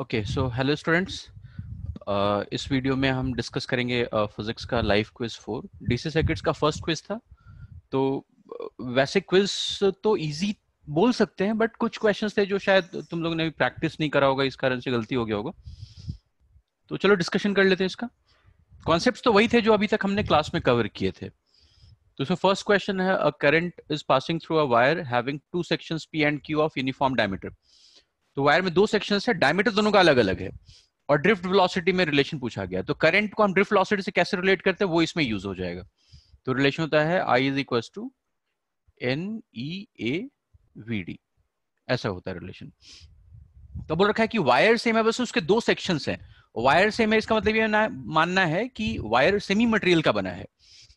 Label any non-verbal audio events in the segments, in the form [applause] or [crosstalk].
Okay so hello students इस video में हम डिस्कस करेंगे फिजिक्स uh, का live quiz for DC circuits का फर्स्ट क्विज था तो uh, वैसे क्विज तो इजी बोल सकते हैं बट कुछ क्वेश्चंस थे जो शायद तुम लोगों ने प्रैक्टिस नहीं करा होगा इस कारण से गलती हो गया होगा तो चलो डिस्कशन कर लेते हैं इसका कॉन्सेप्ट तो वही थे जो अभी तक हमने क्लास में कवर किए थे तो सो फर्स्ट क्वेश्चन है a current is passing through a wire having two sections P and Q of uniform diameter तो वायर में दो सेक्शन है डायमीटर दोनों का अलग अलग है और ड्रिफ्ट वेलोसिटी में रिलेशन पूछा गया तो करंट को हम ड्रिफ्ट वेलोसिटी से कैसे रिलेट करते हैं वो इसमें यूज हो जाएगा तो रिलेशन होता है I is equal to N E A V D ऐसा होता है रिलेशन तो बोल रखा है कि वायर सेम है बस उसके दो सेक्शन है वायर सेम है इसका मतलब ये मानना है कि वायर सेमी मटेरियल का बना है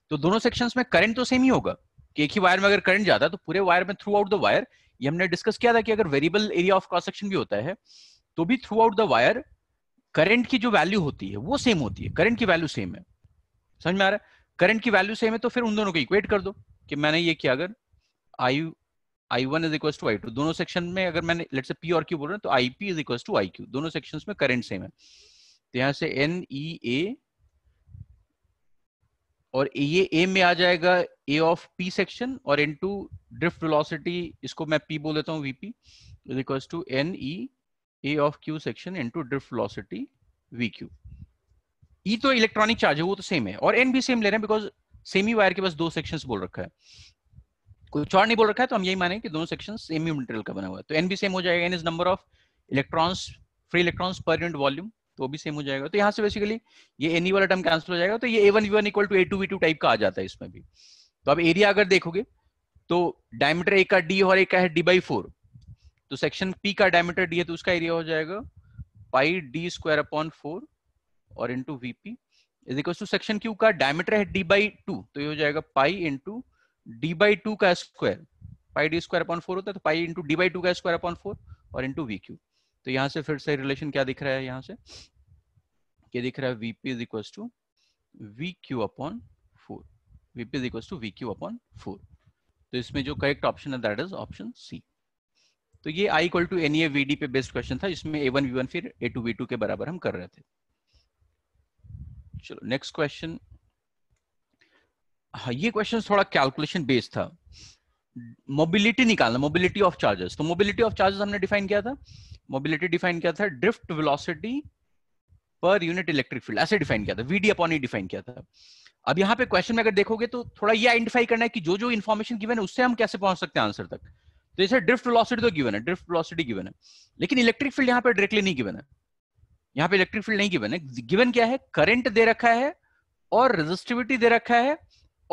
तो दोनों सेक्शन में करंट तो सेम ही होगा कि एक ही वायर में अगर करंट जाता है तो पूरे वायर में थ्रू आउट द वायर ये हमने डिस्कस किया था कि अगर variable area of cross section भी होता है तो भी throughout the wire current की जो वैल्यू होती है वो सेम होती है करंट की वैल्यू सेम है समझ में आ रहा है करंट की वैल्यू सेम है तो फिर उन दोनों को इक्वेट कर दो कि मैंने ये किया अगर I I one is to I2. दोनों सेक्शन में अगर मैंने लेट से P और Q बोल रहे हैं तो I P is equal to I Q दोनों सेक्शन में करंट सेम है तो यहाँ से एन ई ए और ये ए में आ जाएगा ए ऑफ पी सेक्शन और इन टू ड्रिफ्ट वेलोसिटी इसको मैं पी बोल देता हूँ VP is to N E A of Q section to drift velocity V Q E तो इलेक्ट्रॉनिक चार्ज है वो तो सेम है और एन भी सेम ले रहे हैं बिकॉज सेमी वायर के पास दो सेक्शंस बोल रखा है कोई चार नहीं बोल रखा है तो हम यही माने कि दोनों सेक्शन सेमी मटेरियल का बना हुआ है तो एन भी सेम हो जाएगा N is number of electrons free electrons per unit volume तो भी सेम हो जाएगा तो यहाँ से बेसिकली ये एनी वाला टर्म कैंसिल हो जाएगा तो ये A one V one equal to A two V two type का आ जाता है इसमें भी तो अब एरिया अगर देखोगे तो डायमीटर ए का डी और ए का है डी बाई फोर तो सेक्शन पी का डायमीटर डी है तो उसका एरिया हो जाएगा pi D square upon four और into VP is equal to section Q का डायमीटर है डी बाई टू तो ये हो जाएगा pi into D by two का square pi D square upon four होता है तो pi into D by two का स्क्वायर अपॉन फोर और इंटू वी क्यू तो यहां से फिर से रिलेशन क्या दिख रहा है यहां से क्या दिख रहा है VP is equal to V Q upon four VP is equal to V Q upon four तो इसमें जो करेक्ट ऑप्शन है दैट इज ऑप्शन सी तो ये I equal to N A V D पे बेस्ड क्वेश्चन था इसमें ए one V one फिर ए टू वी टू के बराबर हम कर रहे थे चलो नेक्स्ट क्वेश्चन हाँ ये क्वेश्चन थोड़ा कैलकुलेशन बेस्ड था मोबिलिटी निकालना मोबिलिटी ऑफ चार्जेस तो मोबिलिटी ऑफ चार्जेस हमने डिफाइन किया था मोबिलिटी डिफाइन किया था drift velocity per unit electric field ऐसे डिफाइन किया था वीडी अपॉन ई डिफाइन किया था अब यहाँ पे क्वेश्चन में अगर देखोगे तो थोड़ा ये आइडेंटिफाई करना है कि जो जो इन्फॉर्मेशन गिवन है उससे हम कैसे पहुंच सकते हैं आंसर तक तो जैसे ड्रिफ्ट वेलोसिटी तो गिवन है ड्रिफ्ट वेलोसिटी गिवन है लेकिन इलेक्ट्रिक फील्ड यहाँ पे डायरेक्टली नहीं गिवन है यहाँ पे इलेक्ट्रिक फील्ड नहीं गिवन है गिवन क्या है करंट दे रखा है और रेजिस्टिविटी दे रखा है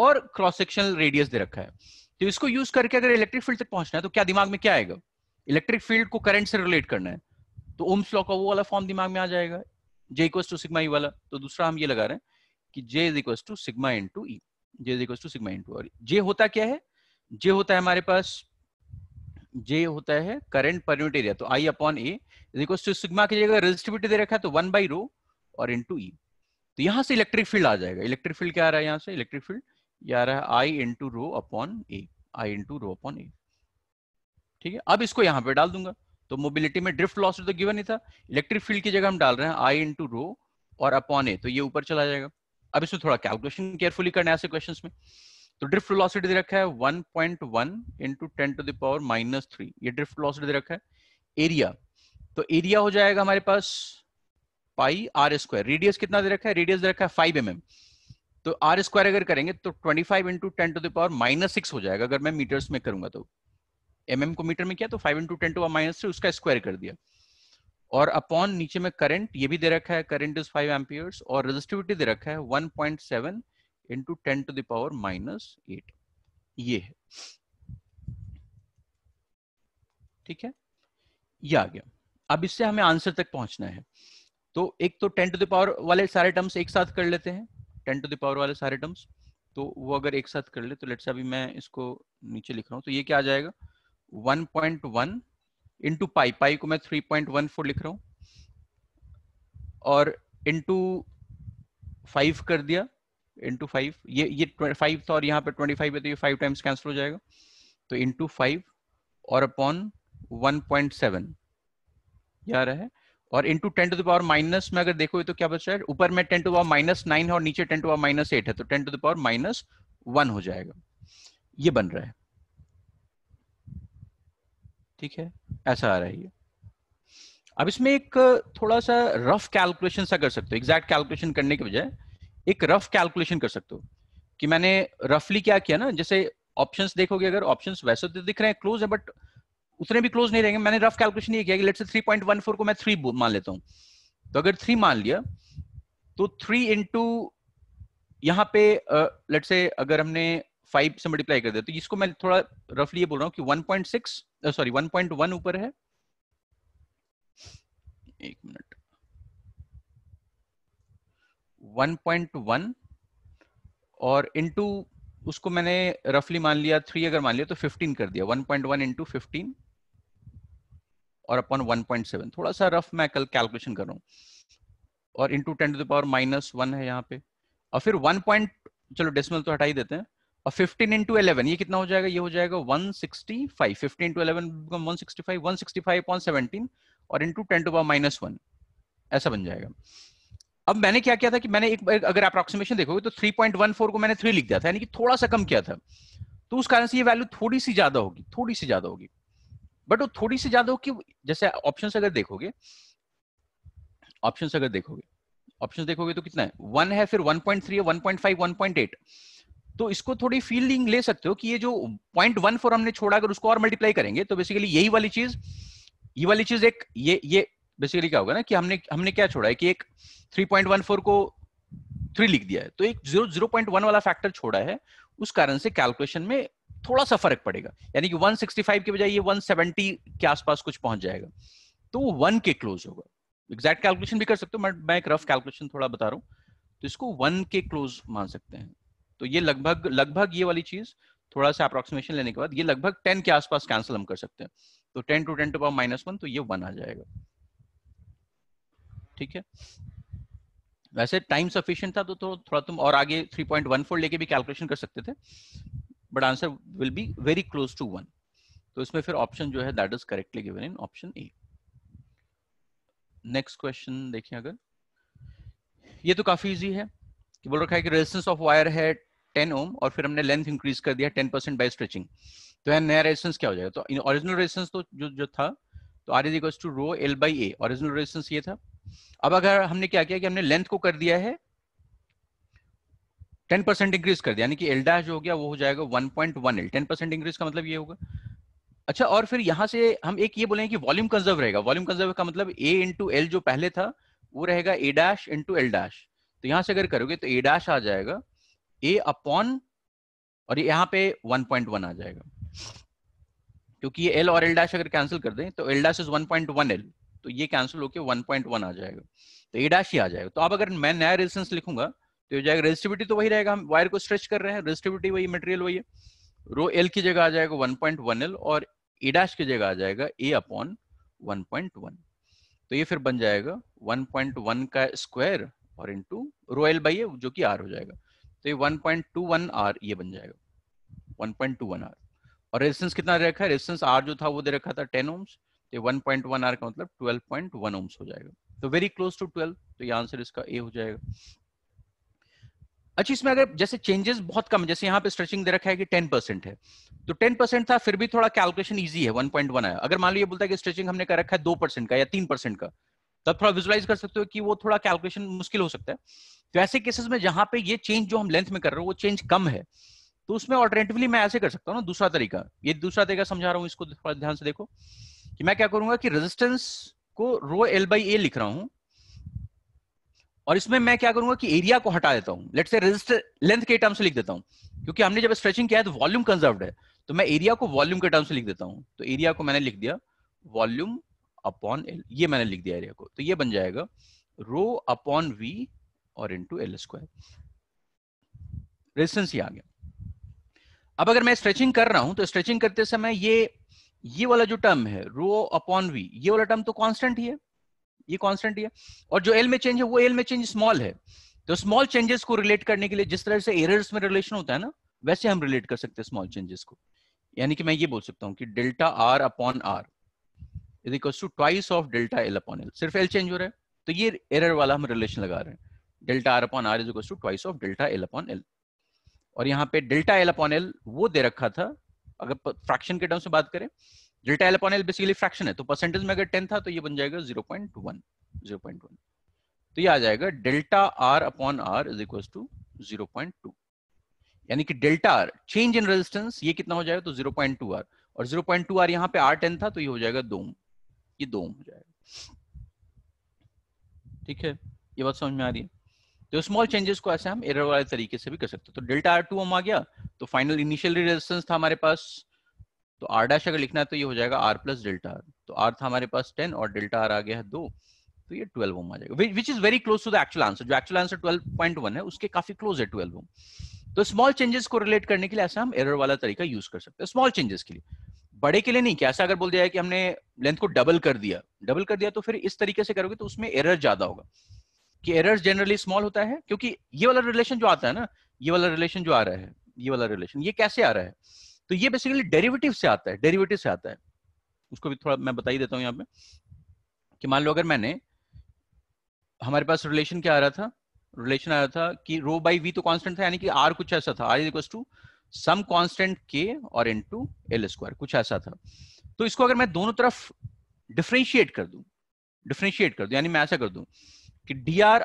और क्रॉस सेक्शनल रेडियस दे रखा है तो इसको यूज करके अगर इलेक्ट्रिक फील्ड तक पहुंचना है तो क्या दिमाग में क्या आएगा इलेक्ट्रिक फील्ड को करंट से रिलेट करना है तो ओम्स लॉ का वो वाला फॉर्म दिमाग में आ जाएगा जे इक्व टू सिग्मा ई वाला तो दूसरा हम ये लगा रहे हैं कि J is equal to sigma into E J is equal to sigma into और जे होता क्या है जे होता है हमारे पास जे होता है करंट पर यूनिट एरिया तो I upon A is equal to sigma की जगह रेजिस्टिविटी दे रखा है तो वन बाई रो और इंटू ई e। तो यहां से इलेक्ट्रिक फील्ड आ जाएगा इलेक्ट्रिक फील्ड क्या आ रहा है यहाँ से इलेक्ट्रिक फील्ड ये आ रहा है I into rho upon A I into rho upon A ठीक है अब इसको यहां पे डाल दूंगा तो मोबिलिटी में ड्रिफ्ट लॉस तो गिवन ही था इलेक्ट्रिक फील्ड की जगह हम डाल रहे हैं आई इंटू रो और अपॉन ए तो ये ऊपर चला जाएगा अब इसमें थोड़ा कैलकुलेशन केयरफुली करना है ऐसे क्वेश्चंस में तो ड्रिफ्ट लॉसिटी दे रखा है 1.1 point one into ten to the power minus three ये ड्रिफ्ट लॉसिटी दे रखा है एरिया तो एरिया हो जाएगा हमारे पास पाई आर स्क्वायर रेडियस कितना दे रखा है रेडियस दे रखा है फाइव एम mm. तो आर स्क्वायर अगर करेंगे तो twenty five into ten to the power minus six हो जाएगा अगर मैं मीटर्स में करूंगा तो एम mm को मीटर में किया तो five into ten to minus three उसका स्क्वायर कर दिया और अपॉन नीचे में करंट ये भी दे रखा है करंट इज फाइव एम्पियर्स और रेजिस्टिविटी दे रखा है one point seven into ten to the power minus eight ये है ठीक है ये आ गया अब इससे हमें आंसर तक पहुंचना है तो एक तो टेन टू दावर वाले सारे टर्म्स एक साथ कर लेते हैं टेन टू दावर वाले सारे टर्म्स तो वो अगर एक साथ कर ले तो लेट्स अभी मैं इसको नीचे लिख रहा हूं तो ये क्या आ जाएगा 1.1 इंटू पाई पाई को मैं 3.14 लिख रहा हूं और इंटू फाइव कर दिया इंटू फाइव ये ये फाइव था और यहां पे ट्वेंटी फाइव है तो ये फाइव टाइम्स कैंसिल हो जाएगा तो इंटू फाइव और अपॉन वन पॉइंट सेवन यह रहा है और into ten to the power minus में अगर देखो तो क्या बच रहा है ऊपर में ten to power minus nine है और नीचे ten to power minus eight है तो ten to the power minus one हो जाएगा ये बन रहा है ठीक है ऐसा आ रहा है ये अब इसमें एक थोड़ा सा रफ कैलकुलेशन सा कर सकते हो एग्जैक्ट कैलकुलेशन करने के बजाय एक रफ कैलकुलेशन कर सकते हो कि मैंने रफली क्या किया ना जैसे ऑप्शंस देखोगे अगर ऑप्शंस वैसे तो दिख रहे हैं क्लोज है बट उतने भी क्लोज नहीं रहेंगे मैंने रफ कैलकुलेशन ये किया कि लेट से फोर को मैं थ्री मान लेता हूँ तो अगर थ्री मान लिया तो थ्री इंटू यहाँ पे लेट uh, से अगर हमने फाइव से मल्टीप्लाई कर दे तो इसको मैं थोड़ा रफली ये बोल रहा हूँ कि one point six sorry one point one ऊपर है एक मिनट 1.1 और इनटू उसको मैंने रफली मान लिया थ्री अगर मान लिया तो 15 कर दिया 1.1 पॉइंट वन इंटू फिफ्टीन और अपन 1.7 थोड़ा सा रफ मैं कल कैलकुलेशन कर रहा हूं और into ten to the power minus one है यहाँ पे और फिर 1. चलो डेसिमल तो हटा ही देते हैं और 15 इंटू इलेवन ये कितना हो जाएगा ये हो जाएगा 165 15 इंटू बिकम 165 165 17 और into ten to power minus one ऐसा बन जाएगा अब मैंने क्या किया था कि मैंने एक अगर अप्रोक्सीमेशन देखोगे तो 3.14 को मैंने थ्री लिख दिया था यानी कि थोड़ा सा कम किया था तो उस कारण से ये वैल्यू थोड़ी सी ज्यादा होगी थोड़ी सी ज्यादा होगी बट वो थोड़ी सी ज्यादा होगी जैसे ऑप्शन अगर देखोगे ऑप्शन अगर देखोगे ऑप्शन देखोगे तो कितना है वन है फिर है तो इसको थोड़ी फीलिंग ले सकते हो कि ये जो पॉइंट वन फोर हमने छोड़ा अगर उसको और मल्टीप्लाई करेंगे तो बेसिकली यही वाली चीज ये वाली चीज एक ये ये बेसिकली क्या होगा ना कि हमने हमने क्या छोड़ा है कि एक फोर को थ्री लिख दिया है तो एक जीरो जीरो पॉइंट वन वाला फैक्टर छोड़ा है उस कारण से कैलकुलेशन में थोड़ा सा फर्क पड़ेगा यानी कि फाइव के बजाय ये सेवेंटी के आसपास कुछ पहुंच जाएगा तो वो वन के क्लोज होगा एग्जैक्ट कैलकुलेशन भी कर सकते हो मैं एक रफ कैलकुलेशन थोड़ा बता रहा हूँ तो इसको वन के क्लोज मान सकते हैं तो ये लगभग लगभग ये वाली चीज थोड़ा सा अप्रोक्सीमेशन लेने के बाद ये लगभग टेन के आसपास कैंसिल हम कर सकते हैं तो ten to ten to power minus one तो ये वन आ जाएगा ठीक है वैसे टाइम सफिशियंट था तो, तो थोड़ा थो, थो, तुम और आगे 3.14 लेके भी कैलकुलेशन कर सकते थे but answer will be very close to one तो इसमें फिर ऑप्शन जो है that is correctly given in option A next question देखिए अगर ये तो काफी इजी है कि बोल रखा है कि रेजिस्टेंस ऑफ वायर है टेन ओम और फिर हमने लेंथ इंक्रीज कर दिया टेन परसेंट बाई स्ट्रेचिंग तो यहाँ नया रेजिस्टेंस क्या हो जाएगा तो इन ओरिजिनल रेजिस्टेंस तो जो जो था तो R is equal to rho L by A original resistance ये था अब अगर हमने क्या किया कि हमने लेंथ को कर दिया है टेन परसेंट इंक्रीज कर दिया यानी कि एल्डा जो हो गया वो हो जाएगा one point one L ten percent increase का मतलब ये होगा अच्छा और फिर यहाँ से हम एक ये बोलेंगे कि वॉल्यूम कंजर्व रहेगा वॉल्यूम कंजर्व का मतलब ए इंटू एल जो पहले था वो रहेगा A dash into L dash तो यहाँ से अगर करोगे तो ए डैश आ जाएगा ए अपॉन और यहां पे 1.1 आ जाएगा क्योंकि ये एल और एल डैश अगर कैंसिल कर दें तो एल डैश इज 1.1 एल तो ये कैंसिल होके 1.1 आ जाएगा तो ए डैश ही आ जाएगा तो अब अगर मैं नया रेजिस्टेंस लिखूंगा तो ये जाएगा रेजिस्टिविटी तो वही रहेगा हम वायर को स्ट्रेच कर रहे हैं रेजिस्टिविटी वही मटेरियल वही है रो एल की जगह आ जाएगा वन पॉइंट और ए डैश की जगह आ जाएगा ए अपॉन वन तो ये फिर बन जाएगा वन का स्क्वायर और इनटू रो एल बाई जो कि आर हो जाएगा तो ये 1.21 आर ये बन जाएगा 1.21 आर और रेजिस्टेंस कितना रखा है रेजिस्टेंस आर जो था वो दे रखा था 10 ओम्स तो 1.1 आर का मतलब 12.1 ओम्स हो जाएगा तो वेरी क्लोज टू 12 तो ये आंसर इसका ए हो जाएगा अच्छा इसमें अगर जैसे चेंजेस बहुत कम है जैसे यहाँ पे स्ट्रेचिंग दे रखा है कि 10 है तो 10 था फिर भी थोड़ा कैलकुलेशन इजी है 1.1 आया अगर मान लीजिए बोलता है कि स्ट्रेचिंग हमने कर रखा है 2% का या 3% का तब थोड़ा विजुलाइज कर सकते हो कि वो थोड़ा कैलकुलेशन मुश्किल हो सकता है तो ऐसे केसेस में जहां पे ये चेंज जो हम लेंथ में कर रहे हो वो चेंज कम है तो उसमें ऑल्टरनेटिवली मैं ऐसे कर सकता हूँ ना दूसरा तरीका ये दूसरा तरीका समझा रहा हूँ इसको थोड़ा ध्यान से देखो कि मैं क्या करूंगा कि रेजिस्टेंस को रो एल बाई ए लिख रहा हूं और इसमें मैं क्या करूंगा कि एरिया को हटा देता हूँ लेट से रेजिस्टर लेंथ के टर्म से लिख देता हूँ क्योंकि हमने जब स्ट्रेचिंग किया है तो वॉल्यूम कंजर्व है तो मैं एरिया को वॉल्यूम के टर्म से लिख देता हूँ तो एरिया को मैंने लिख दिया वॉल्यूम अपॉन एल ये मैंने लिख दिया एरिया को तो ये बन जाएगा रो अपॉन वी और इंटू एल स्क्वायर रेजिस्टेंस ही आ गया अब अगर मैं स्ट्रेचिंग कर रहा हूं तो स्ट्रेचिंग करते समय ये ये वाला जो टर्म है रो अपॉन वी ये वाला टर्म तो कांस्टेंट ही है ये कांस्टेंट ही है और जो एल में चेंज है वो एल में चेंज स्मॉल है तो स्मॉल चेंजेस को रिलेट करने के लिए जिस तरह से एरर्स में रिलेशन होता है ना वैसे हम रिलेट कर सकते हैं स्मॉल चेंजेस को यानी कि मैं ये बोल सकता हूँ कि delta R upon R is equal to twice of delta L upon L सिर्फ एल चेंज हो रहा है तो ये एरर वाला हम रिलेशन लगा रहे हैं delta R upon R is to twice of delta L upon L और यहाँ पे डेल्टा एल अपॉन एल वो दे रखा था अगर फ्रैक्शन के टर्म से बात करें delta L upon L basically fraction है तो परसेंटेज में अगर टेन था तो ये बन जाएगा zero point one zero point one तो ये आ जाएगा delta R upon R is equal to zero point two यानी कि delta R change in resistance ये कितना हो जाएगा तो जीरो पॉइंट टू आर और जीरो पॉइंट टू आर यहाँ पे आर टेन था तो ये हो जाएगा दो ये दो हो जाएगा ठीक है ये बात समझ में आ रही है तो स्मॉल चेंजेस को ऐसे हम एरर वाले तरीके से भी कर सकते हैं तो डेल्टा आर टू हम आ गया तो फाइनल इनिशियल रेजिस्टेंस था हमारे पास तो आर डैश अगर लिखना है तो ये हो जाएगा आर प्लस डेल्टा आर तो आर था हमारे पास टेन और डेल्टा आर आ गया है दो तो ये ट्वेल्व ओम आ जाएगा which is very close to the actual answer जो actual answer twelve point one है उसके काफी क्लोज है ट्वेल्व ओम तो स्मॉल चेंजेस को रिलेट करने के लिए ऐसा हम एरर वाला तरीका यूज कर सकते हैं स्मॉल चेंजेस के लिए बड़े के लिए नहीं कैसा अगर बोल दिया है कि हमने लेंथ को डबल कर दिया डबल कर दिया तो फिर इस तरीके से करोगे तो उसमें एरर ज्यादा होगा कि एरर्स जनरली स्मॉल होता है क्योंकि ये वाला रिलेशन जो आता है ना ये वाला रिलेशन जो आ रहा है ये वाला रिलेशन ये कैसे आ रहा है तो ये बेसिकली डेरिवेटिव से आता है डेरिवेटिव से आता है उसको भी थोड़ा मैं बता ही देता हूं यहां पे कि मान लो अगर मैंने हमारे पास रिलेशन क्या आ रहा था रिलेशन आ रहा था कि रो बाई वी तो कॉन्स्टेंट था यानी कि आर कुछ ऐसा था R is to some constant K और इन टू एल स्क्वायर कुछ ऐसा था तो इसको अगर मैं दोनों तरफ डिफ्रेंशिएट कर दू डिफ्रेंशिएट कर दू यानी मैं ऐसा कर दू कि D R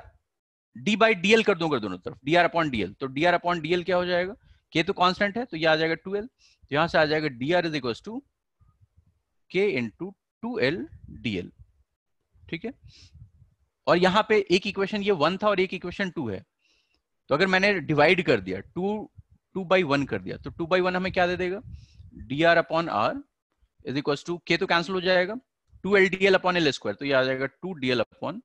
D by DL कर दूंगा दोनों तरफ डी आर अपॉन डीएल तो डी आर अपॉन डीएल क्या हो जाएगा के तो कॉन्स्टेंट है तो यह आ जाएगा टू एल तो यहां से आ जाएगा D R is equal to K into L D L ठीक है और यहाँ पे एक इक्वेशन ये वन था और एक इक्वेशन टू है तो अगर मैंने डिवाइड कर दिया टू टू बाई वन कर दिया तो टू बाई वन हमें क्या दे देगा D R upon R is equal to K तो कैंसिल हो जाएगा two L D L upon L square तो यह आ जाएगा टू डी एल अपॉन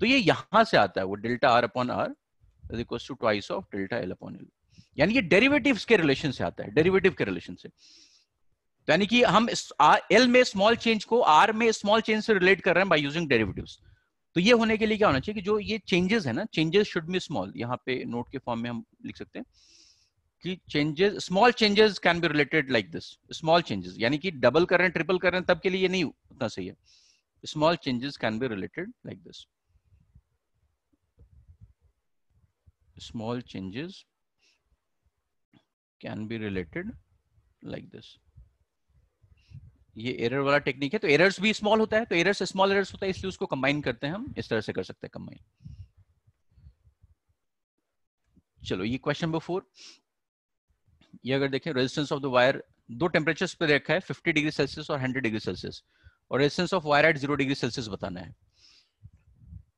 तो ये यहां से आता है वो delta R upon R equal to twice of delta L upon L यानी ये डेरिवेटिव्स के रिलेशन से आता है डेरिवेटिव के रिलेशन से तो यानी कि हम एल में स्मॉल चेंज को आर में स्मॉल चेंज से रिलेट कर रहे हैं बाय यूजिंग डेरिवेटिव्स तो ये होने के लिए क्या होना चाहिए कि जो ये चेंजेस है ना चेंजेस शुड बी स्मॉल यहाँ पे नोट के फॉर्म में हम लिख सकते हैं कि changes small changes can be related like this small changes यानी कि डबल कर रहे हैं ट्रिपल कर रहे हैं तब के लिए ये नहीं उतना सही है small changes can be related like this small changes can be related like this. ये एरर वाला टेक्निक है तो एरर्स भी स्मॉल होता है तो एरर्स स्मॉल एरर्स होता है इसलिए उसको कंबाइन करते हैं हम इस तरह से कर सकते हैं कंबाइन चलो ये क्वेश्चन नंबर फोर ये अगर देखें रेजिस्टेंस ऑफ द वायर दो टेम्परेचर पे रखा है 50 डिग्री सेल्सियस और 100 डिग्री सेल्सियस और resistance of wire at zero degree Celsius बताना है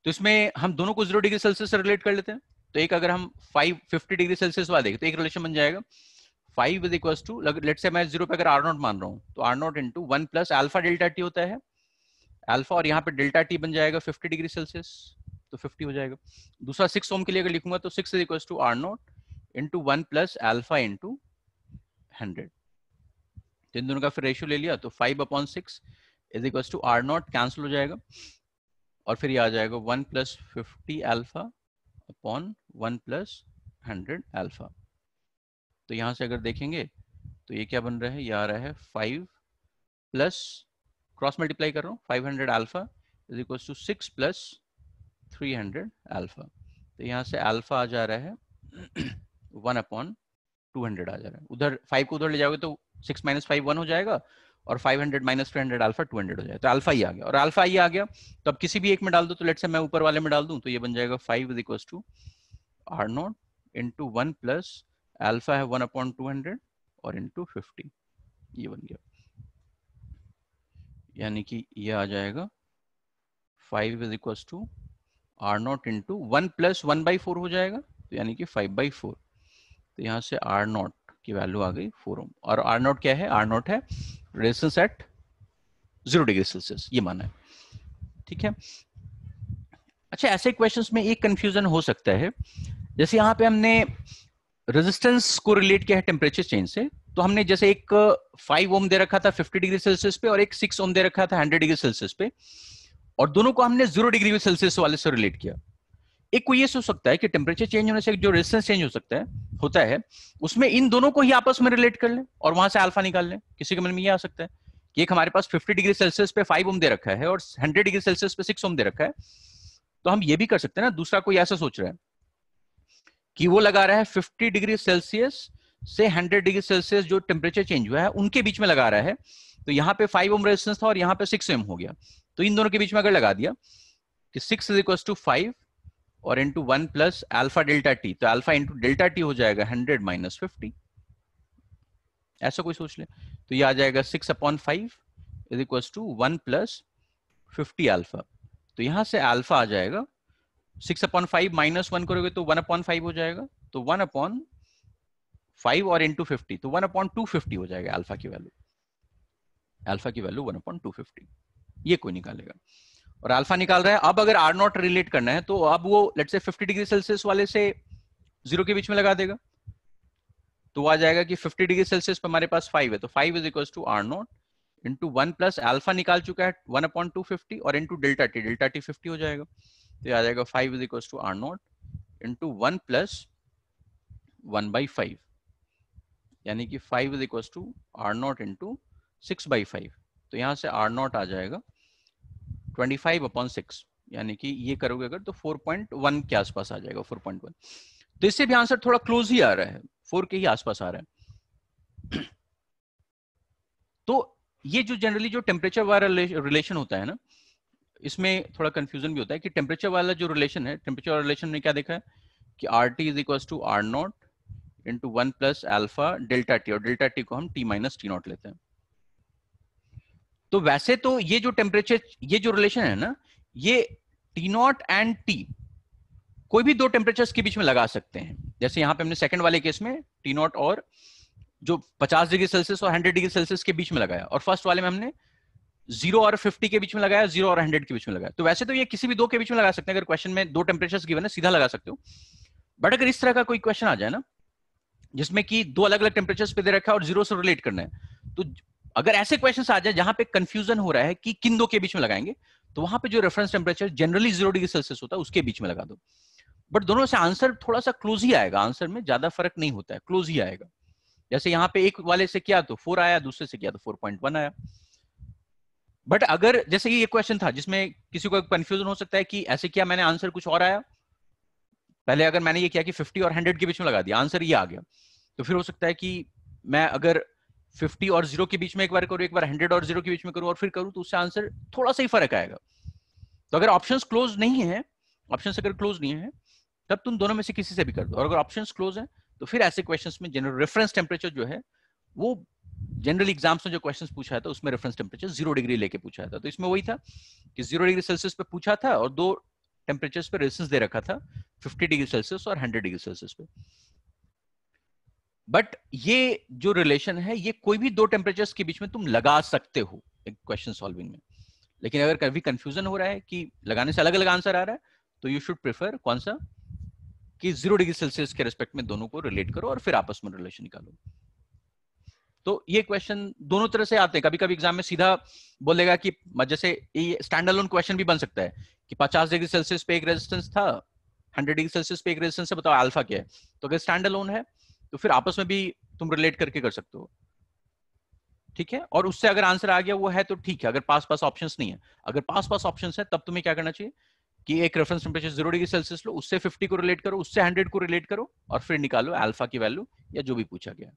तो इसमें हम दोनों को जीरो डिग्री सेल्सियस से रिलेट कर लेते हैं तो एक अगर हम फाइव फिफ्टी डिग्री सेल्सियस वाला देखें तो एक रिलेशन बन जाएगा five is equal to let's say मैं जीरो पे अगर आर नॉट मान रहा हूँ तो R naught into one plus alpha delta T होता है अल्फा और यहाँ पे डेल्टा टी बन जाएगा फिफ्टी डिग्री सेल्सियस तो फिफ्टी हो जाएगा दूसरा सिक्स ओम के लिए अगर लिखूंगा तो six is equal to R naught into one plus alpha into hundred तो इन दोनों का फिर रेशियो ले लिया तो five upon six is equal to R naught cancel हो जाएगा और फिर ये आ जाएगा one plus fifty alpha upon one plus hundred alpha तो यहां से अगर देखेंगे तो ये क्या बन रहा है ये आ रहा है फाइव प्लस क्रॉस मल्टीप्लाई कर रहा हूँ five hundred alpha is equal to six plus three hundred alpha तो यहाँ से अल्फा आ जा रहा है वन अपॉन टू हंड्रेड आ जा रहा है उधर फाइव को उधर ले जाओगे तो सिक्स माइनस फाइव वन हो जाएगा और 500 hundred minus three hundred alpha two hundred हो जाए तो अल्फा ही आ गया और अल्फा ही आ गया तो अब किसी भी एक में डाल दो तो लेट से मैं ऊपर वाले में डाल दूं तो ये बन जाएगा five is equal to R naught into one plus alpha है वन अपॉइंट टू हंड्रेड और इंटू फिफ्टी ये बन गया यानी कि ये आ जाएगा five is equal to R naught into one plus one by four हो जाएगा तो यानी कि फाइव बाई फोर तो यहाँ से आर नॉट की वैल्यू आ गई फोर ओम और आर नॉट क्या है आर नॉट है resistance at zero degree Celsius ये माना है ठीक है अच्छा ऐसे क्वेश्चन में एक कंफ्यूजन हो सकता है जैसे यहां पे हमने रेजिस्टेंस को रिलेट किया है टेम्परेचर चेंज से तो हमने जैसे एक फाइव ओम दे रखा था फिफ्टी डिग्री सेल्सियस पे और एक सिक्स ओम दे रखा था हंड्रेड डिग्री सेल्सियस पे और दोनों को हमने जीरो डिग्री सेल्सियस वाले से रिलेट किया एक कोई ये सोच सकता है कि टेम्परेचर चेंज होने से जो रेजिस्टेंस चेंज हो सकता है होता है उसमें इन दोनों को ही आपस में रिलेट कर ले और वहां से अल्फा निकाल लें किसी के मन में ये आ सकता है कि एक हमारे पास 50 डिग्री सेल्सियस पे 5 ओम दे रखा है और 100 डिग्री सेल्सियस पे 6 ओम दे रखा है तो हम ये भी कर सकते हैं ना दूसरा कोई ऐसा सोच रहा है कि वो लगा रहा है फिफ्टी डिग्री सेल्सियस से हंड्रेड डिग्री सेल्सियस जो टेम्परेचर चेंज हुआ है उनके बीच में लगा रहा है तो यहाँ पे फाइव ओम रेजिस्टेंस था और यहाँ पे सिक्स ओम हो गया तो इन दोनों के बीच में अगर लगा दिया कि six is equal to five और into one plus alpha delta T तो एल्फा इंटू डेल्टा टी हो जाएगा हंड्रेड माइनस फिफ्टी ऐसा कोई सोच ले तो ये आ जाएगा six upon five is equal to one plus fifty alpha तो यहां से एल्फा आ जाएगा six upon five minus one करोगे तो वन अपॉन फाइव हो जाएगा तो वन अपॉन फाइव और इंटू फिफ्टी तो वन अपॉन टू फिफ्टी हो जाएगा एल्फा की वैल्यू एल्फा की value one upon two fifty ये कोई निकालेगा और अल्फा निकाल रहा है अब अगर आर नॉट रिलेट करना है तो अब वो लेट से 50 डिग्री सेल्सियस वाले से जीरो के बीच में लगा देगा तो आ जाएगा कि 50 डिग्री सेल्सियस पर हमारे पास फाइव है तो five is equal to R naught into one plus alpha निकाल चुका है वन अपॉइंट टू फिफ्टी और into delta T delta T fifty हो जाएगा तो आ जाएगा five is equal to R naught into one plus one by five यानी कि five is equal to R naught into six by five तो यहां से आर नॉट आ जाएगा ट्वेंटी फाइव अपॉन सिक्स यानी कि ये करोगे अगर तो फोर पॉइंट वन के आसपास आ जाएगा फोर पॉइंट वन तो इससे भी आंसर थोड़ा क्लोज ही आ रहा है फोर के ही आसपास आ रहा है तो ये जो जनरली जो टेम्परेचर वाला रिलेशन होता है ना इसमें थोड़ा कंफ्यूजन भी होता है कि टेम्परेचर वाला जो रिलेशन है टेम्परेचर वाला रिलेशन में क्या देखा है कि R T is equal to R naught into one plus alpha delta T और डेल्टा टी को हम टी माइनस टी नॉट लेते हैं तो वैसे तो ये जो टेम्परेचर ये जो रिलेशन है ना ये टी नॉट एंड टी कोई भी दो टेम्परेचर के बीच में लगा सकते हैं जैसे यहां पे हमने सेकंड वाले केस में टी नॉट और जो 50 डिग्री सेल्सियस और 100 डिग्री सेल्सियस के बीच में लगाया और फर्स्ट वाले में हमने जीरो और 50 के बीच में लगाया जीरो और 100 के बीच में लगाया तो वैसे तो ये किसी भी दो के बीच में लगा सकते हैं अगर क्वेश्चन में दो टेम्परेचर गिवन है सीधा लगा सकते हो बट अगर इस तरह का कोई क्वेश्चन आ जाए ना जिसमें कि दो अलग अलग टेम्परेचर पे दे रखा है और जीरो से रिलेट करना है तो अगर ऐसे क्वेश्चन आ जाए जहां पे कंफ्यूजन हो रहा है कि किन दो के बीच में लगाएंगे तो वहां पे जो reference temperature generally zero degree Celsius होता है उसके बीच में लगा दो बट दोनों से आंसर थोड़ा सा क्लोज ही आएगा आंसर में ज्यादा फर्क नहीं होता है क्लोज ही आएगा जैसे यहाँ पे एक वाले से किया तो फोर आया दूसरे से किया तो फोर पॉइंट वन आया बट अगर जैसे ये क्वेश्चन था जिसमें किसी को कंफ्यूजन हो सकता है कि ऐसे किया मैंने आंसर कुछ और आया पहले अगर मैंने ये किया कि 50 और 100 के बीच में लगा दिया आंसर ये आ गया तो फिर हो सकता है कि मैं अगर 50 और जीरो के बीच में एक बार करूं एक बार हंड्रेड और जीरो के बीच में करूं और फिर करूं तो उससे आंसर थोड़ा सा ही फर्क आएगा तो अगर ऑप्शंस क्लोज नहीं है ऑप्शन अगर क्लोज नहीं है तब तुम दोनों में से किसी से भी कर दो और अगर ऑप्शन क्लोज है तो फिर ऐसे क्वेश्चन में जनरल रेफरेंस टेम्परेचर जो है वो जनरल एग्जाम्स में जो क्वेश्चन पूछा था उसमें रेफरेंस टेम्परेचर जीरो डिग्री लेके पूछा था तो इसमें वही था कि जीरो डिग्री सेल्सियस पे पूछा था और दो टेम्परेचर पे रेसेंस दे रखा था फिफ्टी डिग्री सेल्सियस और हंड्रेड डिग्री सेल्सियस पे बट ये जो रिलेशन है ये कोई भी दो टेम्परेचर्स के बीच में तुम लगा सकते हो एक क्वेश्चन सॉल्विंग में लेकिन अगर कभी कंफ्यूजन हो रहा है कि लगाने से अलग अलग आंसर आ रहा है तो यू शुड प्रेफर कौन सा कि जीरो डिग्री सेल्सियस के रेस्पेक्ट में दोनों को रिलेट करो और फिर आपस में रिलेशन निकालो तो ये क्वेश्चन दोनों तरह से आते हैं कभी कभी एग्जाम में सीधा बोलेगा कि जैसे ये स्टैंड अलोन क्वेश्चन भी बन सकता है कि 50 डिग्री सेल्सियस पे एक रेजिस्टेंस था 100 डिग्री सेल्सियस पे एक रेजिस्टेंस है बताओ अल्फा क्या है तो अगर स्टैंड अलोन है तो फिर आपस में भी तुम रिलेट करके कर सकते हो ठीक है और उससे अगर आंसर आ गया वो है तो ठीक है अगर पास पास ऑप्शंस नहीं है अगर पास पास ऑप्शंस है तब तुम्हें क्या करना चाहिए कि एक reference temperature zero degree Celsius लो उससे 50 को रिलेट करो उससे 100 को रिलेट करो और फिर निकालो अल्फा की वैल्यू या जो भी पूछा गया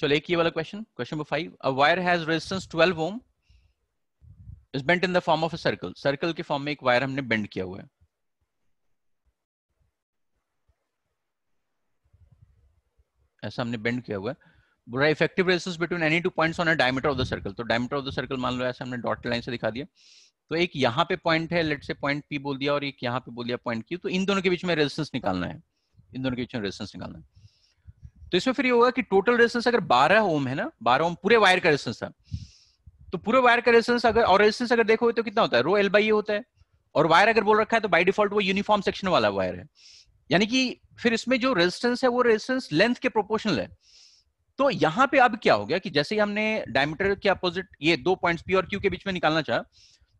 चलो एक ये वाला question question number five a wire has resistance 12 ohm is bent in the form of a circle circle के फॉर्म में एक वायर हमने बेंड किया हुआ है ऐसा हमने बेंड किया हुआ है बोला इफेक्टिव रेसिस between any two points on a diameter of the circle तो डायमीटर ऑफ द सर्कल मान लो ऐसे हमने डॉट लाइन से दिखा दिया तो एक यहाँ पे पॉइंट है लेट से पॉइंट पी बोल दिया और एक यहाँ पे बोल दिया पॉइंट क्यू तो इन दोनों के बीच में रेजिस्टेंस निकालना है इन दोनों के बीच में रेजिस्टेंस निकालना है तो इसमें फिर ये होगा कि टोटल रेजिस्टेंस अगर 12 ओम है ना 12 ओम पूरे वायर का रेजिस्टेंस है तो पूरे वायर का रेजिस्टेंस अगर और रेजिस्टेंस अगर देखो तो कितना होता है रो एल बाई ए होता है और वायर अगर बोल रखा है तो बाई डिफॉल्ट वो यूनिफॉर्म सेक्शन वाला वायर है यानी कि फिर इसमें जो रेजिस्टेंस है वो रेजिस्टेंस लेंथ के प्रोपोर्शनल है तो यहां पे अब क्या हो गया कि जैसे ही हमने डायमीटर के अपोजिट ये दो पॉइंट्स पी और क्यू के बीच में निकालना चाहा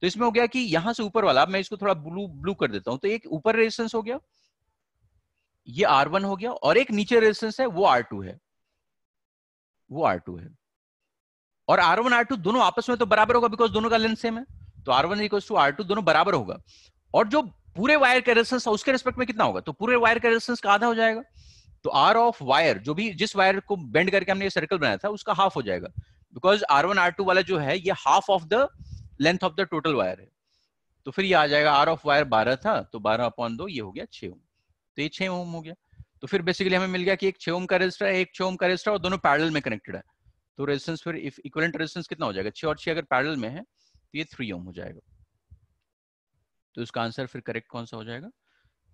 तो इसमें हो गया कि यहां से ऊपर वाला मैं इसको थोड़ा ब्लू ब्लू कर देता हूं तो एक ऊपर रेजिस्टेंस हो गया ये R1 हो गया और एक नीचे रेजिस्टेंस है वो R2 है वो R2 है और R1 R2 दोनों आपस में तो बराबर होगा बिकॉज दोनों का लेंथ सेम है तो R1 one equal to are दोनों बराबर होगा और जो पूरे वायर का रेजिस्टेंस उसके रेस्पेक्ट में कितना होगा तो पूरे वायर का रेजिस्टेंस का आधा हो जाएगा तो आर ऑफ वायर जो भी जिस वायर को बेंड करके हमने ये सर्कल बनाया था उसका हाफ हो जाएगा because R one R two वाला जो है ये half of the length of the total wire है तो फिर ये आ जाएगा आर ऑफ वायर बारह था तो बारह अपॉन दो ये हो गया छह ओम तो ये छह ओम हो गया तो फिर बेसिकली हमें मिल गया कि एक छह ओम का रजिस्टर है एक छह ओम का रजिस्टर और दोनों पैरेलल में कनेक्टेड है तो रेजिस्टेंस फिर इक्वलेंट रेजिस्टेंस कितना हो जाएगा छह और छह अगर पैरेलल में है तो ये थ्री ओम हो जाएगा तो इसका आंसर फिर करेक्ट कौन सा हो जाएगा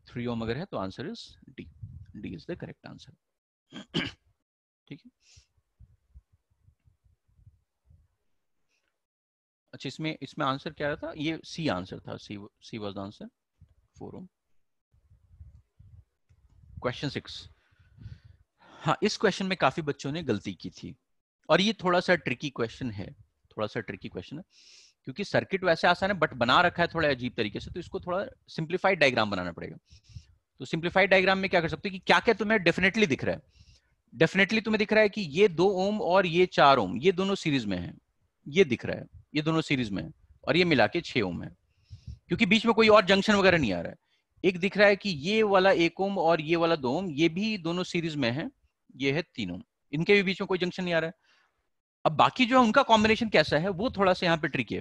थ्री ओम अगर है तो answer is D D is the correct answer [clears throat] ठीक है अच्छा इसमें इसमें आंसर क्या रहा था ये सी आंसर था C C was the answer four ohm question six हाँ इस क्वेश्चन में काफी बच्चों ने गलती की थी और ये थोड़ा सा ट्रिकी क्वेश्चन है थोड़ा सा ट्रिकी क्वेश्चन है क्योंकि सर्किट वैसे आसान है बट बना रखा है थोड़ा अजीब तरीके से तो इसको थोड़ा सिंप्लीफाइड डायग्राम बनाना पड़ेगा तो सिंप्लीफाइड डायग्राम में क्या कर सकते हो कि क्या क्या तुम्हें डेफिनेटली दिख रहा है डेफिनेटली तुम्हें दिख रहा है कि ये दो ओम और ये चार ओम ये दोनों सीरीज में है ये दिख रहा है ये दोनों सीरीज में है और ये मिला के छह ओम है क्योंकि बीच में कोई और जंक्शन वगैरह नहीं आ रहा है एक दिख रहा है कि ये वाला एक ओम और ये वाला दो ओम ये भी दोनों सीरीज में है ये है तीन ओम इनके भी बीच में कोई जंक्शन नहीं आ रहा है अब बाकी जो है उनका कॉम्बिनेशन कैसा है वो थोड़ा सा यहाँ पे ट्रिक है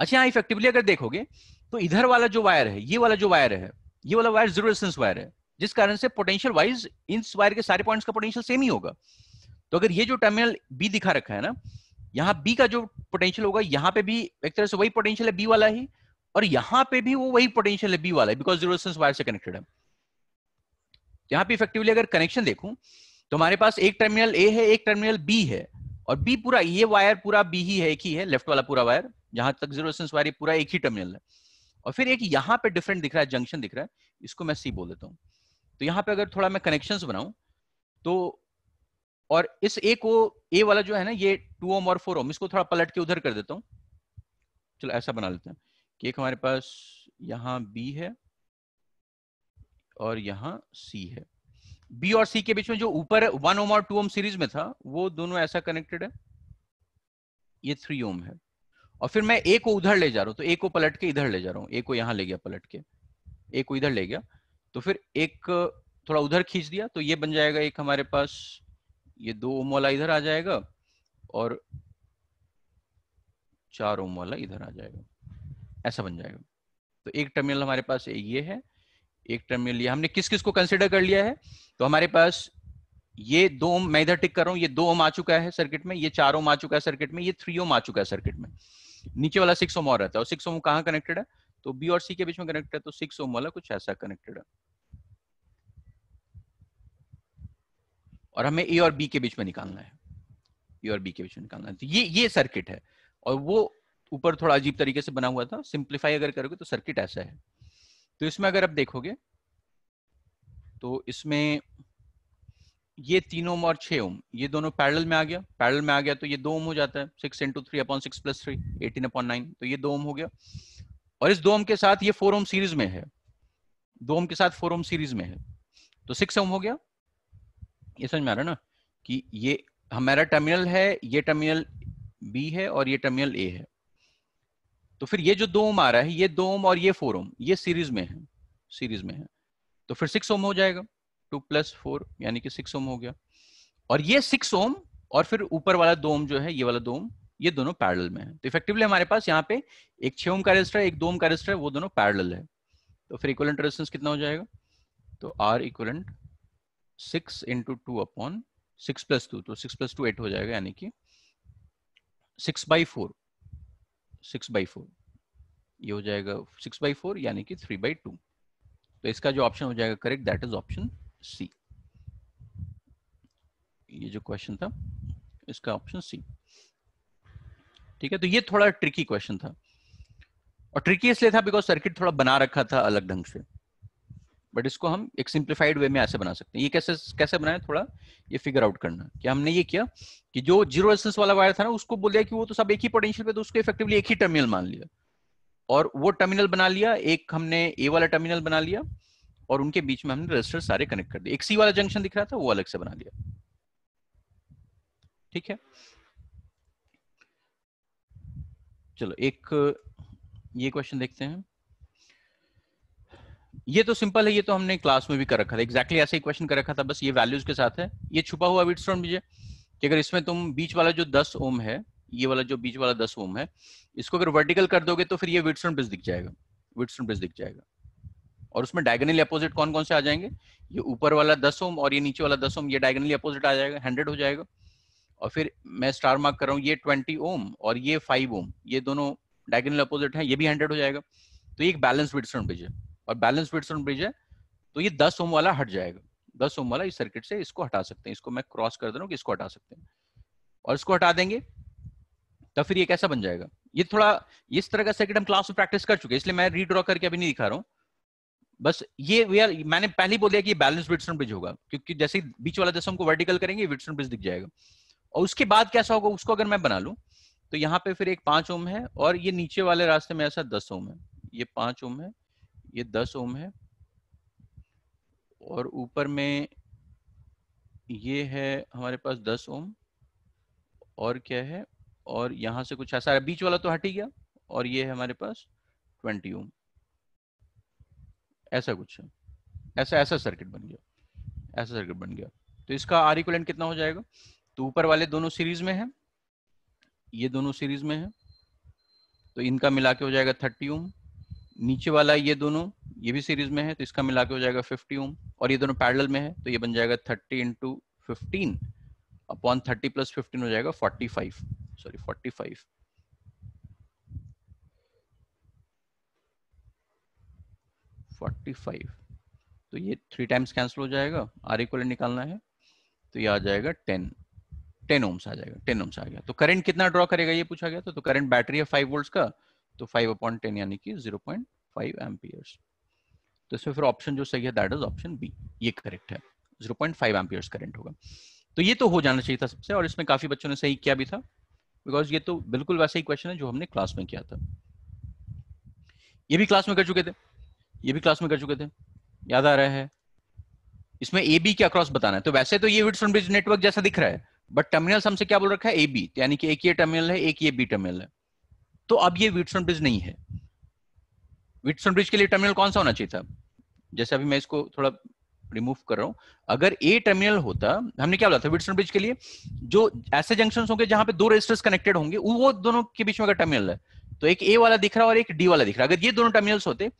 अच्छा यहाँ इफेक्टिवली अगर देखोगे तो इधर वाला जो वायर है ये वाला जो वायर है ये वाला वायर जीरो रेजिस्टेंस वायर है जिस कारण से पोटेंशियल वाइज इन वायर के सारे पॉइंट्स का पोटेंशियल सेम ही होगा तो अगर ये जो टर्मिनल बी दिखा रखा है ना यहाँ बी का जो पोटेंशियल होगा यहाँ पे भी एक तरह से वही पोटेंशियल है बी वाला ही और यहाँ पे भी वो वही पोटेंशियल है बी वाला है बिकॉज जीरो तो रेजिस्टेंस वायर से कनेक्टेड है यहाँ पे इफेक्टिवली अगर कनेक्शन देखू तो हमारे पास एक टर्मिनल ए है एक टर्मिनल बी है और बी पूरा ये वायर पूरा बी ही है एक ही है लेफ्ट वाला पूरा वायर जहां तक जीरो इंक्वायरी पूरा एक ही टर्मिनल है और फिर एक यहाँ पे डिफरेंट दिख रहा है जंक्शन दिख रहा है इसको मैं सी बोल देता हूँ तो यहाँ पे अगर थोड़ा मैं कनेक्शन बनाऊ तो और इस ए को ए वाला जो है ना ये टू ओम और फोर ओम इसको थोड़ा पलट के उधर कर देता हूँ चलो ऐसा बना लेते हैं कि एक हमारे पास यहाँ बी है और यहाँ सी है बी और सी के बीच में जो ऊपर वन ओम और टू ओम सीरीज में था वो दोनों ऐसा कनेक्टेड है ये थ्री ओम है और फिर मैं ए को उधर ले जा रहा हूं तो ए को पलट के इधर ले जा रहा हूं ए को यहां ले गया पलट के ए को इधर ले गया तो फिर एक थोड़ा उधर खींच दिया तो ये बन जाएगा एक हमारे पास ये दो ओम वाला इधर आ जाएगा और चार ओम वाला इधर आ जाएगा ऐसा बन जाएगा तो एक टर्मिनल हमारे पास ये है एक टर्मिनल ये हमने किस किस को कंसिडर कर लिया है तो हमारे पास ये दो ओम मैं इधर टिक कर रहा हूं ये दो ओम आ चुका है सर्किट में ये चार ओम आ चुका है सर्किट में ये थ्री ओम आ चुका है सर्किट में नीचे वाला सिक्स ओम और रहता है और सिक्स ओम कहाँ कनेक्टेड है तो बी और सी के बीच में कनेक्टेड है तो सिक्स ओम वाला कुछ ऐसा कनेक्टेड है और हमें ए और बी के बीच में निकालना है ए और बी के बीच में निकालना है तो ये ये सर्किट है और वो ऊपर थोड़ा अजीब तरीके से बना हुआ था सिंप्लीफाई अगर करोगे तो सर्किट ऐसा है तो इसमें अगर आप देखोगे तो इसमें ये तीन ओम और छह ओम ये दोनों पैरल में आ गया पैरल में आ गया तो ये दो ओम हो जाता है six into three upon six plus three eighteen upon nine तो ये दो ओम हो गया और इस दो ओम के साथ ये फोर ओम सीरीज में है दो ओम के साथ फोर ओम सीरीज में है तो सिक्स ओम हो गया ये समझ में आ रहा है ना कि ये हमारा टर्मिनल है ये टर्मिनल बी है और ये टर्मिनल ए है तो फिर ये जो दो ओम आ रहा है ये दो ओम और ये फोर ओम ये सीरीज में है सीरीज में है तो फिर सिक्स ओम हो जाएगा टू प्लस फोर यानी कि सिक्स ओम हो गया और ये सिक्स ओम और फिर ऊपर वाला दो ओम जो है ये वाला दो ओम ये दोनों पैरल में है तो इफेक्टिवली हमारे पास यहाँ पे एक छह ओम का रजिस्टर एक दो ओम का रजिस्टर वो दोनों पैरल है तो फिर इक्वलेंट रेजिस्टेंस कितना हो जाएगा तो R equivalent six into two upon six plus two तो सिक्स प्लस टू एट हो जाएगा यानी कि six by four six by four ये हो जाएगा सिक्स बाई फोर यानी कि थ्री बाई टू तो इसका जो ऑप्शन हो जाएगा correct that is option C ये जो क्वेश्चन था इसका ऑप्शन सी ठीक है तो ये थोड़ा ट्रिकी क्वेश्चन था और ट्रिकी इसलिए था बिकॉज सर्किट थोड़ा बना रखा था अलग ढंग से बट इसको हम एक सिंप्लीफाइड वे में ऐसे बना सकते हैं ये कैसे कैसे बनाए थोड़ा ये फिगर आउट करना कि हमने ये किया कि जो जीरो रेजिस्टेंस वाला वायर था ना उसको बोल दिया कि वो तो सब एक ही पोटेंशियल पे तो उसको इफेक्टिवली एक ही टर्मिनल मान लिया और वो टर्मिनल बना लिया एक हमने ए वाला टर्मिनल बना लिया और उनके बीच में हमने रजिस्टर सारे कनेक्ट कर दिए एक सी वाला जंक्शन दिख रहा था वो अलग से बना दिया ठीक है चलो एक ये क्वेश्चन देखते हैं ये तो सिंपल है ये तो हमने क्लास में भी कर रखा था एक्जैक्टली exactly ऐसे ही क्वेश्चन कर रखा था बस ये वैल्यूज के साथ है ये छुपा हुआ विटस्टोन मुझे कि अगर इसमें तुम बीच वाला जो 10 ओम है ये वाला जो बीच वाला 10 ओम है इसको अगर वर्टिकल कर दोगे तो फिर ये विटस्टोन ब्रिज दिख जाएगा विटस्टोन ब्रिज दिख जाएगा और उसमें डायगनली अपोजिट कौन कौन से आ जाएंगे ये ऊपर वाला दस ओम और ये नीचे वाला दस ओम ये डायगनली अपोजिट आ जाएगा हंड्रेड हो जाएगा और फिर मैं स्टार मार्क कर रहा हूँ ये ट्वेंटी ओम और ये फाइव ओम ये दोनों डायगनल अपोजिट है ये भी हंड्रेड हो जाएगा तो ये एक बैलेंस विडस्टोन ब्रिज है और बैलेंस विडस्टोन ब्रिज है तो ये दस ओम वाला हट जाएगा दस ओम वाला इस सर्किट से इसको हटा सकते हैं इसको मैं क्रॉस कर दे रहा हूँ कि इसको हटा सकते हैं और इसको हटा देंगे तो फिर ये कैसा बन जाएगा ये थोड़ा इस तरह का सर्किट हम क्लास में प्रैक्टिस कर चुके हैं इसलिए मैं रीड्रॉ करके अभी नहीं दिखा रहा हूँ बस ये वी आर मैंने पहले बोल दिया कि बैलेंस विटसन ब्रिज होगा क्योंकि जैसे बीच वाला जैसे हमको वर्टिकल करेंगे विटसन ब्रिज दिख जाएगा और उसके बाद कैसा होगा उसको अगर मैं बना लू तो यहाँ पे फिर एक पांच ओम है और ये नीचे वाले रास्ते में ऐसा दस ओम है ये पांच ओम है ये दस ओम है और ऊपर में ये है हमारे पास दस ओम और क्या है और यहां से कुछ ऐसा बीच वाला तो हट ही गया और ये है हमारे पास ट्वेंटी ओम ऐसा कुछ है ऐसा ऐसा सर्किट बन गया ऐसा सर्किट बन गया तो इसका आर इक्वलेंट कितना हो जाएगा तो ऊपर वाले दोनों सीरीज में है ये दोनों सीरीज में है तो इनका मिला के हो जाएगा थर्टी ओम नीचे वाला ये दोनों ये भी सीरीज में है तो इसका मिला के हो जाएगा फिफ्टी ओम और ये दोनों पैरेलल में है तो ये बन जाएगा thirty into fifteen upon thirty plus fifteen हो जाएगा forty five sorry forty five forty five तो ये थ्री टाइम्स कैंसिल हो जाएगा आर इक्वल निकालना है तो ये आ जाएगा टेन टेन ओम्स आ जाएगा टेन ओम्स आ गया तो करंट कितना ड्रॉ करेगा ये पूछा गया तो, तो करंट बैटरी है फाइव वोल्ट का तो फाइव अपॉन टेन यानी कि जीरो पॉइंट फाइव एम्पियर्स तो इसमें फिर ऑप्शन जो सही है दैट इज ऑप्शन बी ये करेक्ट है zero point five amperes current होगा तो ये तो हो जाना चाहिए था सबसे और इसमें काफी बच्चों ने सही किया भी था बिकॉज ये तो बिल्कुल वैसा ही क्वेश्चन है जो हमने क्लास में किया था ये भी क्लास में कर चुके थे ये भी क्लास में कर चुके थे याद आ रहा है इसमें ए बी क्या क्रॉस बताना है तो वैसे तो ये विटसन ब्रिज नेटवर्क जैसा दिख रहा है बट टर्मिनल हमसे क्या बोल रखा है ए बी यानी कि एक ये टर्मिनल है एक ये बी टर्मिनल है तो अब ये विटसन ब्रिज नहीं है विटसन ब्रिज के लिए टर्मिनल कौन सा होना चाहिए था जैसे अभी मैं इसको थोड़ा रिमूव कर रहा हूं अगर ए टर्मिनल होता हमने क्या बोला था विटसन ब्रिज के लिए जो ऐसे जंक्शन होंगे जहां पे दो रजिस्टर्स कनेक्टेड होंगे वो दोनों के बीच में अगर टर्मिनल है तो एक ए वाला दिख रहा है और एक डी वाला दिख रहा है अगर ये दोनों टर्मिनल्स होते